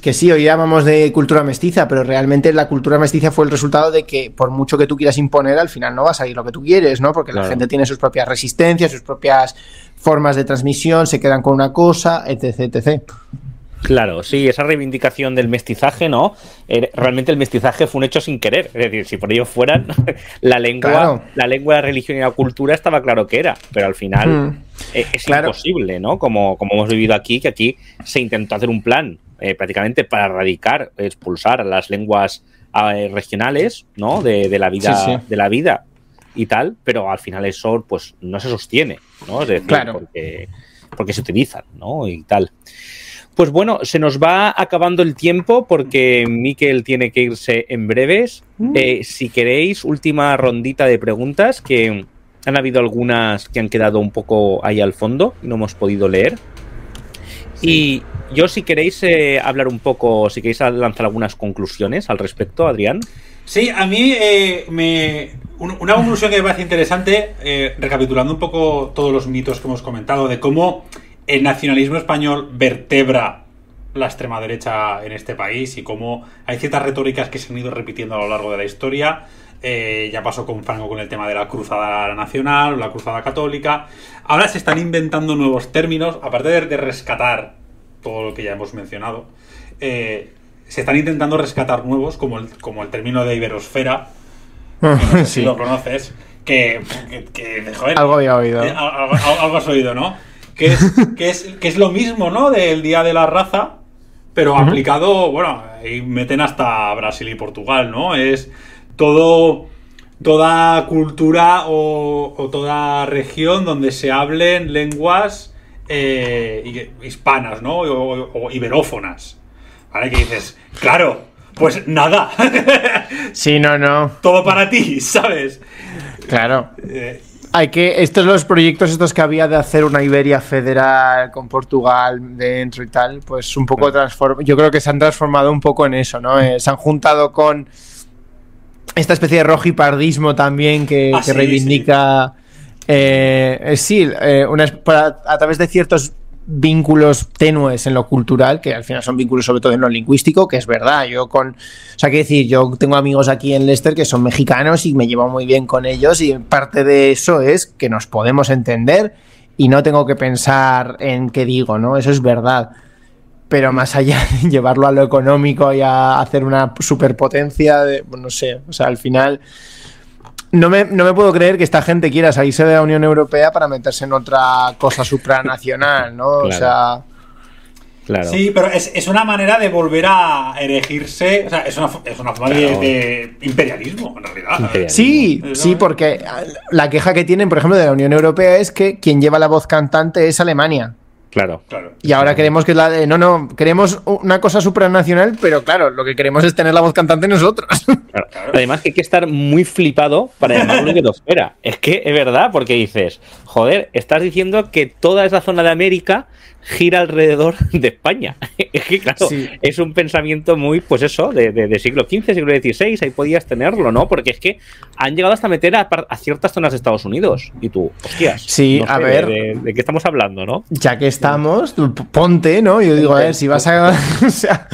que sí, hoy llamamos de cultura mestiza, pero realmente la cultura mestiza fue el resultado de que por mucho que tú quieras imponer, al final no va a salir lo que tú quieres, ¿no? Porque la gente tiene sus propias resistencias, sus propias formas de transmisión, se quedan con una cosa, etc. etc. Claro, sí, esa reivindicación del mestizaje, ¿no? Er, realmente el mestizaje fue un hecho sin querer. Es decir, si por ello fueran, la lengua, la lengua, la religión y la cultura estaba claro que era, pero al final mm. eh, es, imposible, ¿no? Como, como hemos vivido aquí, que aquí se intentó hacer un plan eh, prácticamente para erradicar, expulsar a las lenguas ah, eh, regionales, ¿no? De, de la vida, de la vida y tal, pero al final eso, pues, no se sostiene, ¿no? Es decir, porque, porque se utilizan, ¿no? Y tal. Pues bueno, se nos va acabando el tiempo porque Miquel tiene que irse en breves. Mm. Eh, si queréis, última rondita de preguntas, que han habido algunas que han quedado un poco ahí al fondo y no hemos podido leer. Y yo, si queréis eh, hablar un poco, si queréis lanzar algunas conclusiones al respecto, Adrián. Sí, a mí eh, me, una conclusión que me parece interesante, recapitulando un poco todos los mitos que hemos comentado, de cómo el nacionalismo español vertebra la extrema derecha en este país y cómo hay ciertas retóricas que se han ido repitiendo a lo largo de la historia. Eh, ya pasó con Franco con el tema de la cruzada nacional, la cruzada católica. Ahora se están inventando nuevos términos, aparte de, rescatar todo lo que ya hemos mencionado. Eh, se están intentando rescatar nuevos, como el, como el término de iberosfera, ah, si lo conoces, que, algo había oído. Eh, algo has oído, ¿no? que es, que es, lo mismo, ¿no? Del Día de la Raza, pero aplicado, bueno, y meten hasta Brasil y Portugal, ¿no? Es todo toda cultura o, toda región donde se hablen lenguas eh, hispanas, ¿no? O, iberófonas. ¿Vale? Que dices, claro, pues nada. sí, no, no. Todo para ti, ¿sabes? Claro. Eh, que, estos los proyectos estos que había de hacer una Iberia federal con Portugal dentro y tal, pues un poco transform, yo creo que se han transformado un poco en eso, ¿no? Eh, se han juntado con esta especie de rojipardismo también que, ah, reivindica sí, eh, eh, una, a través de ciertos vínculos tenues en lo cultural, que al final son vínculos sobre todo en lo lingüístico, que es verdad. Yo con, o sea, que decir, yo tengo amigos aquí en Leicester que son mexicanos y me llevo muy bien con ellos y parte de eso es que nos podemos entender y no tengo que pensar en qué digo, ¿no? Eso es verdad. Pero más allá de llevarlo a lo económico y a hacer una superpotencia, de, pues no sé, o sea, al final... No me, puedo creer que esta gente quiera salirse de la Unión Europea para meterse en otra cosa supranacional, ¿no? O sea. Sí, pero es, es, una manera de volver a erigirse. O sea, es una, forma de, imperialismo, en realidad. Sí, sí, porque la queja que tienen, por ejemplo, de la Unión Europea es que quien lleva la voz cantante es Alemania. Claro. claro. Y ahora queremos que la No, no, queremos una cosa supranacional, pero claro, lo que queremos es tener la voz cantante nosotros. Además, que hay que estar muy flipado para llamarlo que te espera. Es que es verdad, porque dices, joder, estás diciendo que toda esa zona de América gira alrededor de España. es que, claro, es un pensamiento muy, pues eso, de, siglo XV, siglo XVI, ahí podías tenerlo, ¿no? Porque es que han llegado hasta meter a, ciertas zonas de Estados Unidos. Y tú, hostias. Sí, a ver. De, qué estamos hablando, no? Ya que estamos, ponte, ¿no? Yo digo, a ver, si vas a. o sea,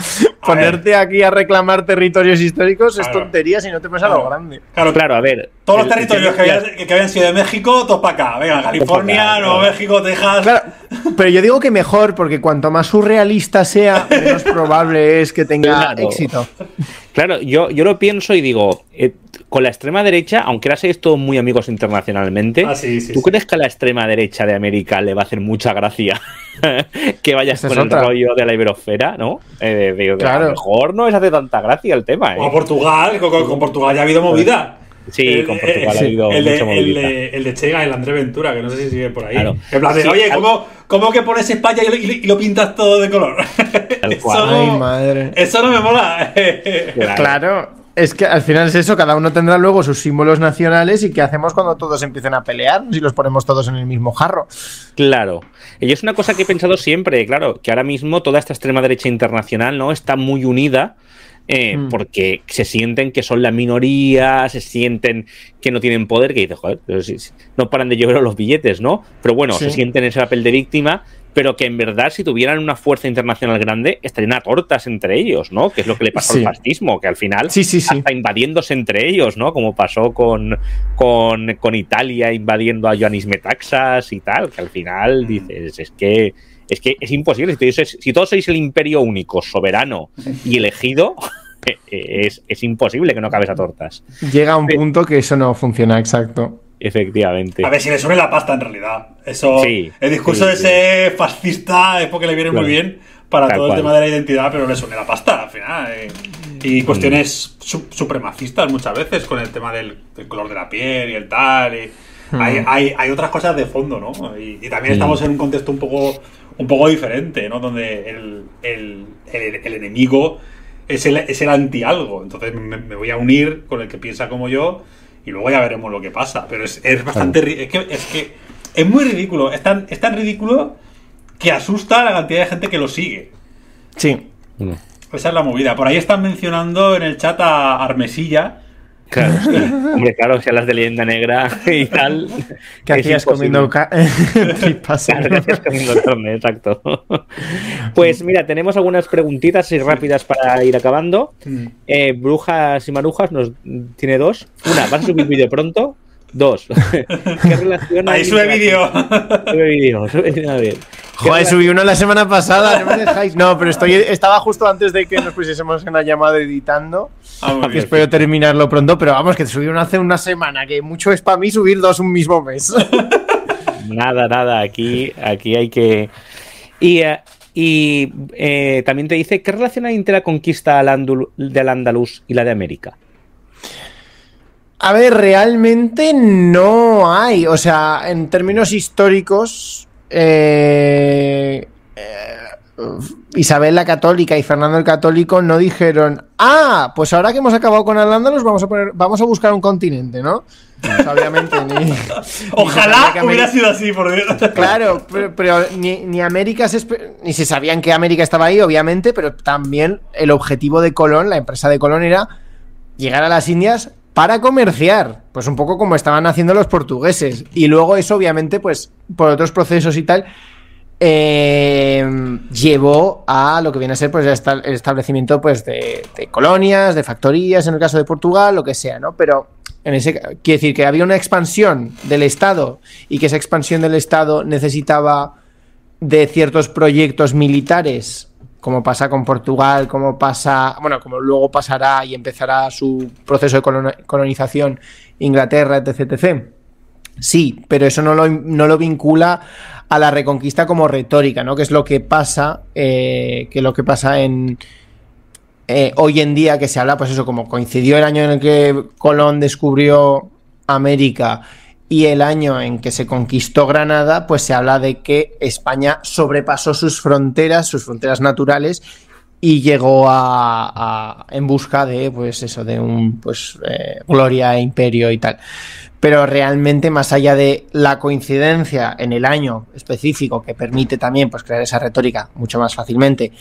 ponerte aquí a reclamar territorios históricos es tontería si no te pasa lo grande. Claro, claro, a ver. Todos los territorios que, habían, sido de México, todos para acá. Venga, California, Nuevo México, Texas. pero yo digo que mejor, porque cuanto más surrealista sea, menos probable es que tenga éxito. Claro, yo, lo pienso y digo, eh, con la extrema derecha, aunque ahora seáis todos muy amigos internacionalmente, ah, ¿tú crees que a la extrema derecha de América le va a hacer mucha gracia que vayas con el rollo de la iberosfera, ¿no? Eh, claro. A lo mejor no les hace tanta gracia el tema. ¿eh? O Portugal, con, con, Portugal ya ha habido movida. Sí, el, con Portugal ha habido el, el, de, el de André Ventura, que no sé si sigue por ahí. Claro. oye, ¿cómo, que pones España y lo, pintas todo de color? Eso, madre. eso no me mola. claro. Es que al final es eso, cada uno tendrá luego sus símbolos nacionales y qué hacemos cuando todos empiecen a pelear, si los ponemos todos en el mismo jarro. Claro. Y es una cosa que he pensado siempre, claro, que ahora mismo toda esta extrema derecha internacional no está muy unida eh, hmm. porque se sienten que son la minoría, se sienten que no tienen poder, que dices, joder, no paran de llover los billetes, ¿no? Pero bueno, se sienten ese papel de víctima, pero que en verdad si tuvieran una fuerza internacional grande estarían a tortas entre ellos, ¿no? Que es lo que le pasó al fascismo, que al final está invadiéndose entre ellos, ¿no? Como pasó con, con, con Italia invadiendo a Ioannis Metaxas y tal, que al final hmm. dices, es que es, que es imposible, si todos sois el imperio único, soberano y elegido... Eh, eh, es, imposible que no cabes a tortas. Llega un punto que eso no funciona exacto. Efectivamente. A ver, si le suene la pasta en realidad. Eso. el discurso de ese fascista es porque le viene muy bien para todo el tema de la identidad, pero le suene la pasta al final. Eh. Y mm. cuestiones supremacistas muchas veces con el tema del, color de la piel y el tal. Mm. hay, otras cosas de fondo, ¿no? Y, también mm. estamos en un contexto un poco, un poco diferente, ¿no? Donde el, el, el enemigo es el, es anti-algo. Entonces me, voy a unir con el que piensa como yo y luego ya veremos lo que pasa. Pero es, bastante. Es que, es que es muy ridículo. Es tan, es tan ridículo que asusta a la cantidad de gente que lo sigue. Sí. Esa es la movida. Por ahí están mencionando en el chat a Armesilla Claro, sí. Hombre, claro, si sea, las de leyenda negra y tal. Que hacías comiendo tripas. Claro, ¿Qué hacías comiendo carne, exacto. Pues mira, tenemos algunas preguntitas y rápidas para ir acabando. Mm. Eh, brujas y marujas nos tiene dos. Una, ¿vas a subir vídeo pronto? Dos. ¿Qué relación Ahí sube vídeo. Sube vídeo. Sube vídeo. Joder, subí uno la semana pasada, no me dejáis. No, pero estoy, estaba justo antes de que nos pusiésemos en la llamada editando. Ah, espero terminarlo pronto, pero vamos, que subí uno hace una semana, que mucho es para mí subir dos un mismo mes. nada, nada, aquí, aquí hay que. Y, eh, eh, también te dice, ¿qué relación hay entre la conquista del andaluz y la de América? A ver, realmente no hay. O sea, en términos históricos, eh, eh, Isabel la Católica y Fernando el Católico no dijeron, ah, pues ahora que hemos acabado con nos vamos a vamos a buscar un continente, ¿no? obviamente Ojalá hubiera sido así, por Dios. Claro, pero, ni, América se ni se sabían que América estaba ahí, obviamente, pero también el objetivo de Colón, la empresa de Colón, era llegar a las Indias para comerciar, pues un poco como estaban haciendo los portugueses. Y luego eso, obviamente, pues por otros procesos y tal, eh, llevó a lo que viene a ser pues, el establecimiento pues, de, de, colonias, de factorías, en el caso de Portugal, lo que sea, ¿no? Pero en ese, quiere decir que había una expansión del Estado y que esa expansión del Estado necesitaba de ciertos proyectos militares como pasa con Portugal, como pasa, bueno, como luego pasará y empezará su proceso de colonización Inglaterra, etc. Sí, pero eso no lo, vincula a la reconquista como retórica, ¿no? Que es lo que pasa, eh, que lo que pasa en eh, hoy en día que se habla, pues eso, como coincidió el año en el que Colón descubrió América y el año en que se conquistó Granada, pues se habla de que España sobrepasó sus fronteras, sus fronteras naturales, y llegó a, en busca de pues eso de un pues gloria eh, gloria imperio y tal pero realmente más allá de la coincidencia en el año específico que permite también pues crear esa retórica mucho más fácilmente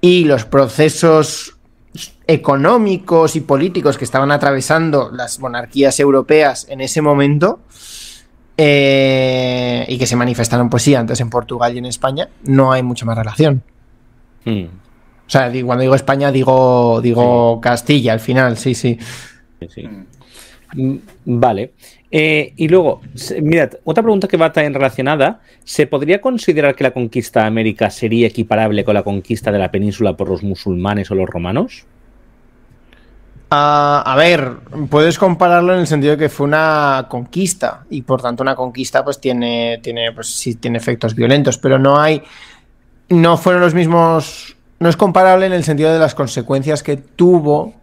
y los procesos económicos y políticos que estaban atravesando las monarquías europeas en ese momento eh, y que se manifestaron, pues sí, antes en Portugal y en España, no hay mucha más relación. Hmm. O sea, cuando digo España digo, digo Castilla al final, sí, sí. Hmm. Mm, vale. Eh, y luego, mirad, otra pregunta que va también relacionada. ¿Se podría considerar que la conquista de América sería equiparable con la conquista de la península por los musulmanes o los romanos? Ah, a ver, puedes compararlo en el sentido de que fue una conquista y por tanto una conquista pues tiene, tiene, pues, tiene efectos violentos, pero no hay, no fueron los mismos, no es comparable en el sentido de las consecuencias que tuvo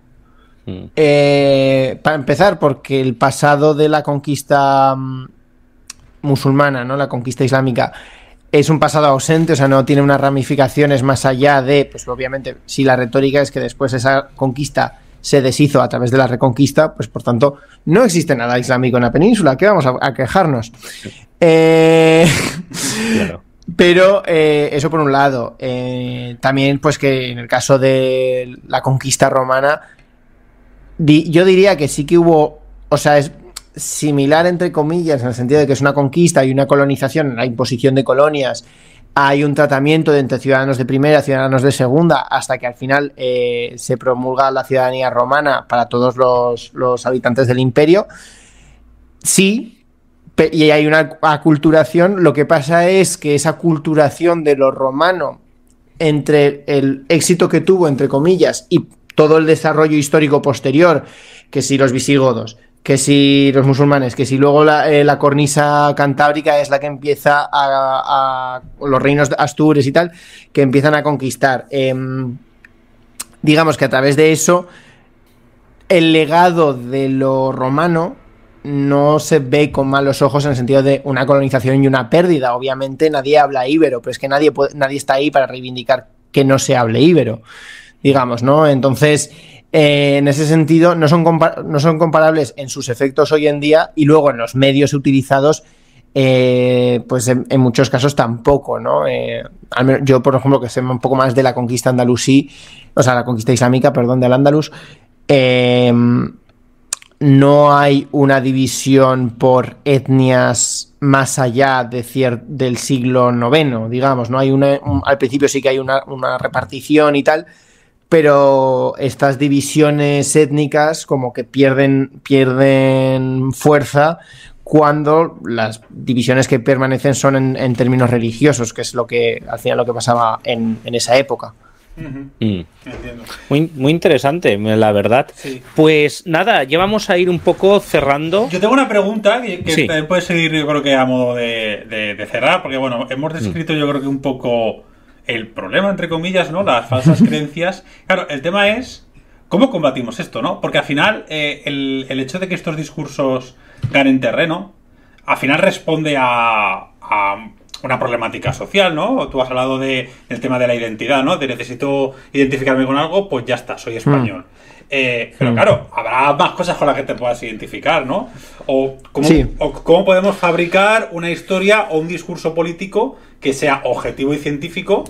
Mm. Eh, para empezar, porque el pasado de la conquista mm, musulmana, ¿no? La conquista islámica es un pasado ausente, o sea, no tiene unas ramificaciones más allá de, pues obviamente, si la retórica es que después esa conquista se deshizo a través de la reconquista, pues por tanto, no existe nada islámico en la península, ¿qué vamos a, quejarnos? Eh, pero eh, eso por un lado. también, pues que en el caso de la conquista romana, yo diría que sí que hubo, o sea, es similar entre comillas, en el sentido de que es una conquista y una colonización, la imposición de colonias, hay un tratamiento de entre ciudadanos de primera, ciudadanos de segunda, hasta que al final eh, se promulga la ciudadanía romana para todos los, los habitantes del imperio. Sí, y hay una aculturación, lo que pasa es que esa aculturación de lo romano entre el éxito que tuvo, entre comillas, y todo el desarrollo histórico posterior, que si los visigodos, que si los musulmanes, que si luego la, eh, cornisa cantábrica es la que empieza a, los reinos Astures y tal, que empiezan a conquistar. Em, digamos que a través de eso, el legado de lo romano no se ve con malos ojos en el sentido de una colonización y una pérdida. Obviamente nadie habla íbero, pero es que nadie, nadie está ahí para reivindicar que no se hable íbero digamos, ¿no? Entonces, eh, en ese sentido, no son, no son comparables en sus efectos hoy en día y luego en los medios utilizados. Eh, pues en, muchos casos tampoco, ¿no? Eh, yo, por ejemplo, que sé un poco más de la conquista andalusí, o sea, la conquista islámica, perdón, del Andalus, em, no hay una división por etnias más allá del siglo IX, digamos, ¿no? Hay una, al principio sí que hay una, una repartición y tal, pero estas divisiones étnicas como que pierden, pierden fuerza cuando las divisiones que permanecen son en, términos religiosos, que es lo que hacía lo que pasaba en, esa época. Mm. Muy, muy interesante, la verdad. Pues nada, ya vamos a ir un poco cerrando. Yo tengo una pregunta que, que puede seguir, yo creo que a modo de, cerrar, porque bueno, hemos descrito mm. yo creo que un poco el problema, entre comillas, ¿no? Las falsas creencias. Claro, el tema es cómo combatimos esto, ¿no? Porque al final eh, el, hecho de que estos discursos ganen terreno, al final responde a, una problemática social, ¿no? Tú has hablado de, del tema de la identidad, ¿no? De necesito identificarme con algo, pues ya está, soy español. Hmm. Eh, pero hmm. claro, habrá más cosas con las que te puedas identificar, ¿no? O cómo, o cómo podemos fabricar una historia o un discurso político que sea objetivo y científico,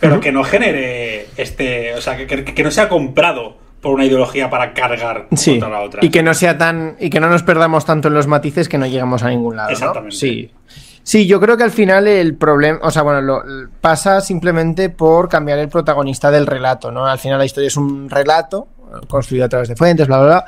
pero que no genere este. O sea, que, no sea comprado por una ideología para cargar contra la otra. Y que no sea tan. Y que no nos perdamos tanto en los matices que no lleguemos a ningún lado. Exactamente. Sí. Sí, yo creo que al final el problema, o sea, bueno, lo, pasa simplemente por cambiar el protagonista del relato, ¿no? Al final la historia es un relato eh, construido a través de fuentes, bla, bla, bla.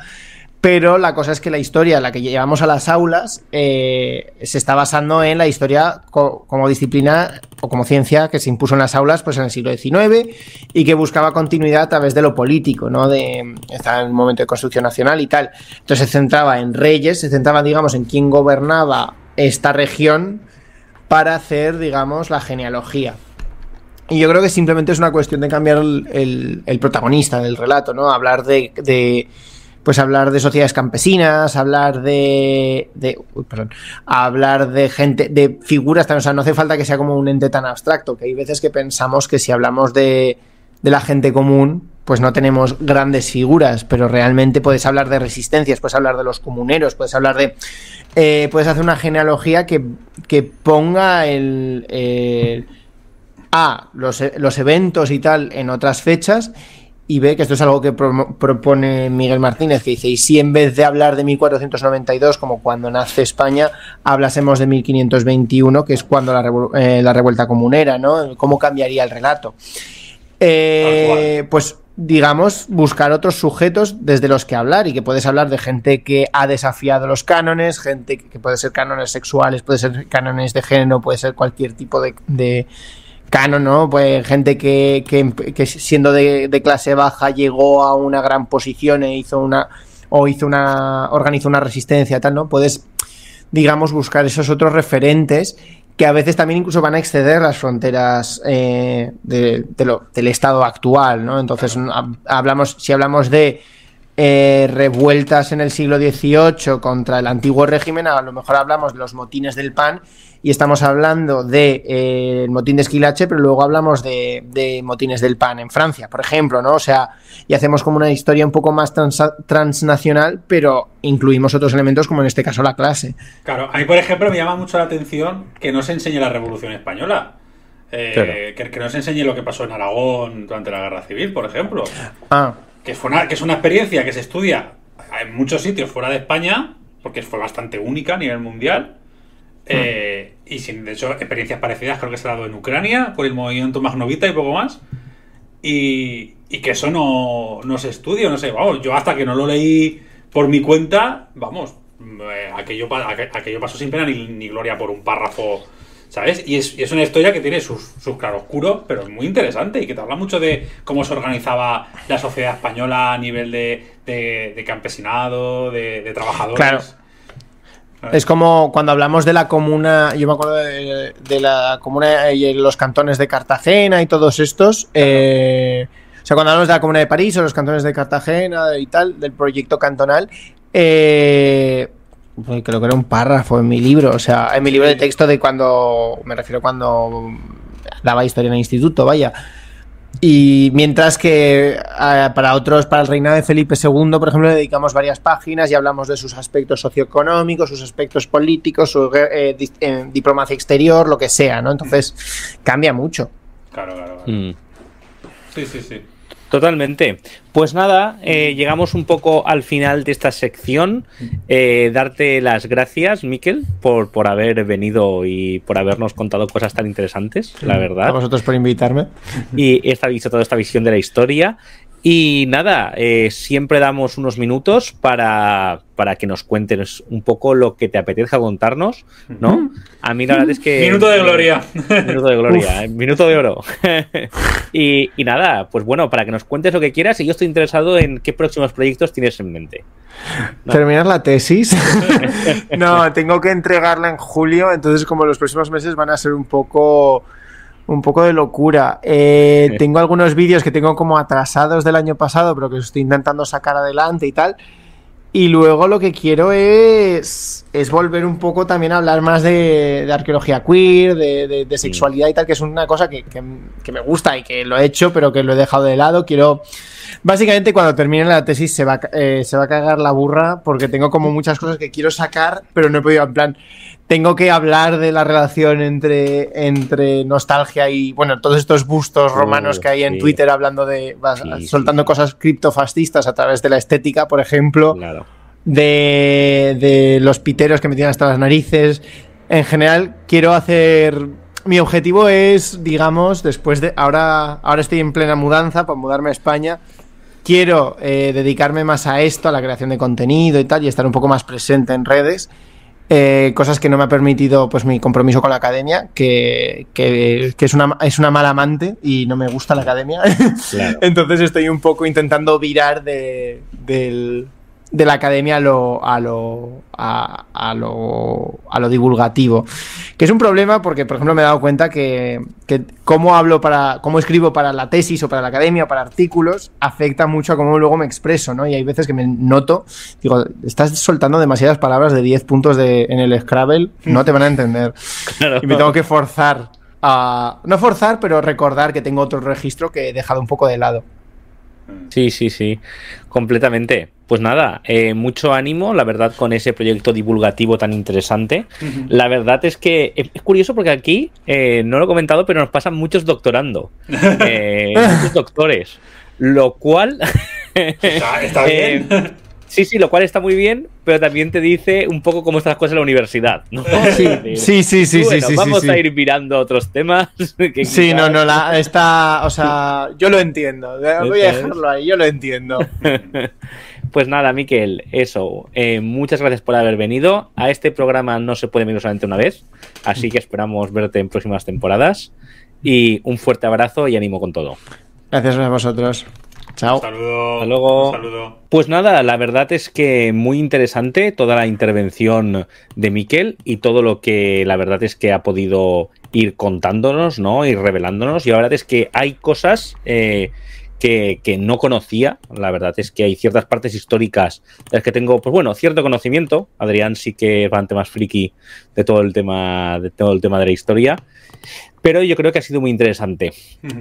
Pero la cosa es que la historia, la que llevamos a las aulas, eh, se está basando en la historia como disciplina o como ciencia que se impuso en las aulas pues, en el siglo XIX y que buscaba continuidad a través de lo político, ¿no? De, estaba en el momento de construcción nacional y tal. Entonces se centraba en reyes, se centraba, digamos, en quién gobernaba esta región para hacer, digamos, la genealogía. Y yo creo que simplemente es una cuestión de cambiar el, protagonista del relato, ¿no? Hablar de pues hablar de sociedades campesinas, hablar de, perdón, hablar de gente, de figuras o sea, no hace falta que sea como un ente tan abstracto, que hay veces que pensamos que si hablamos de, de la gente común, pues no tenemos grandes figuras, pero realmente puedes hablar de resistencias, puedes hablar de los comuneros, puedes hablar de... Eh, puedes hacer una genealogía que, que ponga el... a los, los, eventos y tal en otras fechas y ve que esto es algo que propone Miguel Martínez, que dice, ¿y si en vez de hablar de 1492 como cuando nace España, hablásemos de 1521, que es cuando la, eh, la revuelta comunera, ¿no? ¿Cómo cambiaría el relato? Eh, pues digamos, buscar otros sujetos desde los que hablar y que puedes hablar de gente que ha desafiado los cánones, gente que puede ser cánones sexuales, puede ser cánones de género, puede ser cualquier tipo de cano ¿no? Pues gente que, siendo de, de, clase baja llegó a una gran posición e hizo una o hizo una organizó una resistencia tal, ¿no? Puedes digamos buscar esos otros referentes que a veces también incluso van a exceder las fronteras eh, de, del estado actual, ¿no? Entonces hablamos si hablamos de eh, revueltas en el siglo XVIII contra el antiguo régimen, a lo mejor hablamos de los motines del PAN y estamos hablando de eh, el motín de Esquilache, pero luego hablamos de, motines del PAN en Francia, por ejemplo, ¿no? O sea, y hacemos como una historia un poco más transnacional, pero incluimos otros elementos como en este caso la clase. Claro, a por ejemplo, me llama mucho la atención que no se enseñe la Revolución Española. Eh, que, que, no se enseñe lo que pasó en Aragón durante la Guerra Civil, por ejemplo. Ah que, es una experiencia que se estudia en muchos sitios fuera de España, porque fue bastante única a nivel mundial. Hmm. Eh, y sin, de hecho, experiencias parecidas creo que se ha dado en Ucrania por el movimiento Magnovita y poco más. Y, y que eso no, no, se estudia, no sé, vamos, yo hasta que no lo leí por mi cuenta, vamos, eh, aquello, aquello pasó sin pena ni, ni gloria por un párrafo ¿Sabes? Y es, una historia que tiene sus, sus claroscuros, pero es muy interesante y que te habla mucho de cómo se organizaba la sociedad española a nivel de, campesinado, de, trabajadores. Claro. Es como cuando hablamos de la comuna, yo me acuerdo de, la comuna y los cantones de Cartagena y todos estos. Eh, o sea, cuando hablamos de la comuna de París o los cantones de Cartagena y tal, del proyecto cantonal, eh, creo que era un párrafo en mi libro, o sea, en mi libro de texto de cuando, me refiero cuando daba historia en el instituto, vaya. Y mientras que eh, para otros, para el reinado de Felipe II, por ejemplo, dedicamos varias páginas y hablamos de sus aspectos socioeconómicos, sus aspectos políticos, su eh, eh, diplomacia exterior, lo que sea, ¿no? Entonces, cambia mucho. Claro, claro, mm. Sí, sí, sí. Totalmente. Pues nada, eh, llegamos un poco al final de esta sección. Eh, darte las gracias, Miquel, por, por haber venido y por habernos contado cosas tan interesantes, la verdad. A vosotros por invitarme. Y esta, toda esta visión de la historia. Y nada, eh, siempre damos unos minutos para, que nos cuentes un poco lo que te apetezca contarnos, ¿no? A mí la verdad es que... Minuto de gloria. minuto de gloria, eh, minuto de oro. y, nada, pues bueno, para que nos cuentes lo que quieras y yo estoy interesado en qué próximos proyectos tienes en mente. ¿Terminar la tesis? no, tengo que entregarla en julio, entonces como los próximos meses van a ser un poco un poco de locura. Eh, tengo algunos vídeos que tengo como atrasados del año pasado, pero que estoy intentando sacar adelante y tal. Y luego lo que quiero es, volver un poco también a hablar más de, arqueología queer, de, sexualidad y tal, que es una cosa que, me gusta y que lo he hecho, pero que lo he dejado de lado. Quiero. Básicamente, cuando termine la tesis se va, eh, se va a cagar la burra, porque tengo como muchas cosas que quiero sacar, pero no he podido, en plan, tengo que hablar de la relación entre, entre nostalgia y, bueno, todos estos bustos romanos que hay en Twitter hablando de, soltando cosas criptofascistas a través de la estética, por ejemplo, de, de los piteros que me tienen hasta las narices. En general, quiero hacer mi objetivo es, digamos, después de. Ahora, ahora estoy en plena mudanza para mudarme a España. Quiero eh, dedicarme más a esto, a la creación de contenido y tal, y estar un poco más presente en redes. Eh, cosas que no me ha permitido pues mi compromiso con la academia, que, es, una, es una mala amante y no me gusta la academia. Entonces estoy un poco intentando virar de, del, de la academia a lo, a lo, a, lo, a lo divulgativo. Que es un problema porque, por ejemplo, me he dado cuenta que, cómo hablo para, cómo escribo para la tesis o para la academia, o para artículos, afecta mucho a cómo luego me expreso, ¿no? Y hay veces que me noto, digo, estás soltando demasiadas palabras de 10 puntos de, en el Scrabble, no te van a entender. Y me tengo que forzar a, no forzar, pero recordar que tengo otro registro que he dejado un poco de lado. Sí, sí, sí, completamente. Pues nada, eh, mucho ánimo, la verdad, con ese proyecto divulgativo tan interesante. La verdad es que es curioso porque aquí, eh, no lo he comentado, pero nos pasan muchos doctorando, eh, muchos doctores, lo cual... está, eh, Sí, sí, lo cual está muy bien, pero también te dice un poco cómo están las cosas en la universidad. Sí, sí, sí, sí, sí, Vamos a ir mirando otros temas. sí, no, no, la, está, o sea, yo lo entiendo. Voy a dejarlo ahí, yo lo entiendo. Pues nada, Miquel, eso. Eh, muchas gracias por haber venido. A este programa no se puede venir solamente una vez, así que esperamos verte en próximas temporadas. Y un fuerte abrazo y ánimo con todo. Gracias a vosotros. Chao. Saludo, Hasta luego. Saludo. Pues nada, la verdad es que muy interesante toda la intervención de Miquel y todo lo que la verdad es que ha podido ir contándonos, ¿no? Y revelándonos. Y la verdad es que hay cosas eh, que, no conocía. La verdad es que hay ciertas partes históricas de las que tengo, pues bueno, cierto conocimiento. Adrián sí que es bastante más friki de todo el tema, de todo el tema de la historia pero yo creo que ha sido muy interesante.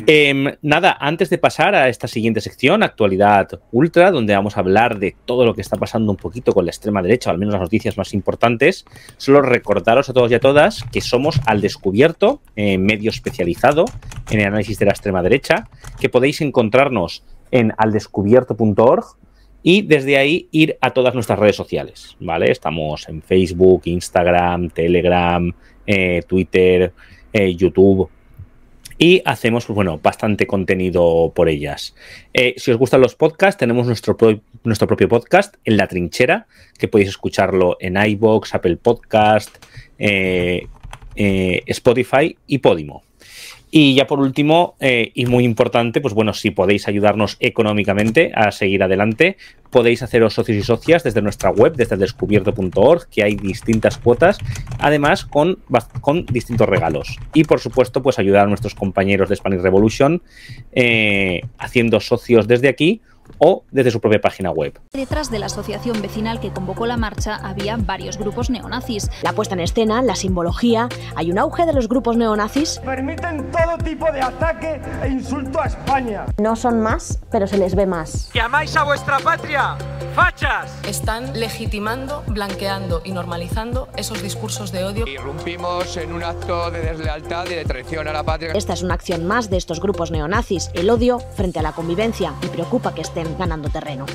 Em, nada, antes de pasar a esta siguiente sección, actualidad ultra, donde vamos a hablar de todo lo que está pasando un poquito con la extrema derecha, o al menos las noticias más importantes, solo recordaros a todos y a todas que somos al descubierto, eh, medio especializado en el análisis de la extrema derecha, que podéis encontrarnos en aldescubierto.org, y desde ahí ir a todas nuestras redes sociales, ¿vale? Estamos en Facebook, Instagram, Telegram, eh, Twitter, eh, YouTube. Y hacemos, pues, bueno, bastante contenido por ellas. Eh, si os gustan los podcasts, tenemos nuestro, nuestro propio podcast en la trinchera, que podéis escucharlo en iBox, Apple Podcast, eh, Spotify y Podimo. Y ya por último, eh, y muy importante, pues bueno, si podéis ayudarnos económicamente a seguir adelante, podéis haceros socios y socias desde nuestra web, desde el descubierto.org, que hay distintas cuotas, además con, distintos regalos. Y por supuesto, pues ayudar a nuestros compañeros de Spanish Revolution eh, haciendo socios desde aquí o desde su propia página web. Detrás de la asociación vecinal que convocó la marcha había varios grupos neonazis. La puesta en escena, la simbología, hay un auge de los grupos neonazis. Permiten todo tipo de ataque e insulto a España. No son más, pero se les ve más. Que a vuestra patria, fachas. Están legitimando, blanqueando y normalizando esos discursos de odio. Irrumpimos en un acto de deslealtad y de traición a la patria. Esta es una acción más de estos grupos neonazis, el odio frente a la convivencia, y preocupa que esté estem ganando terreno.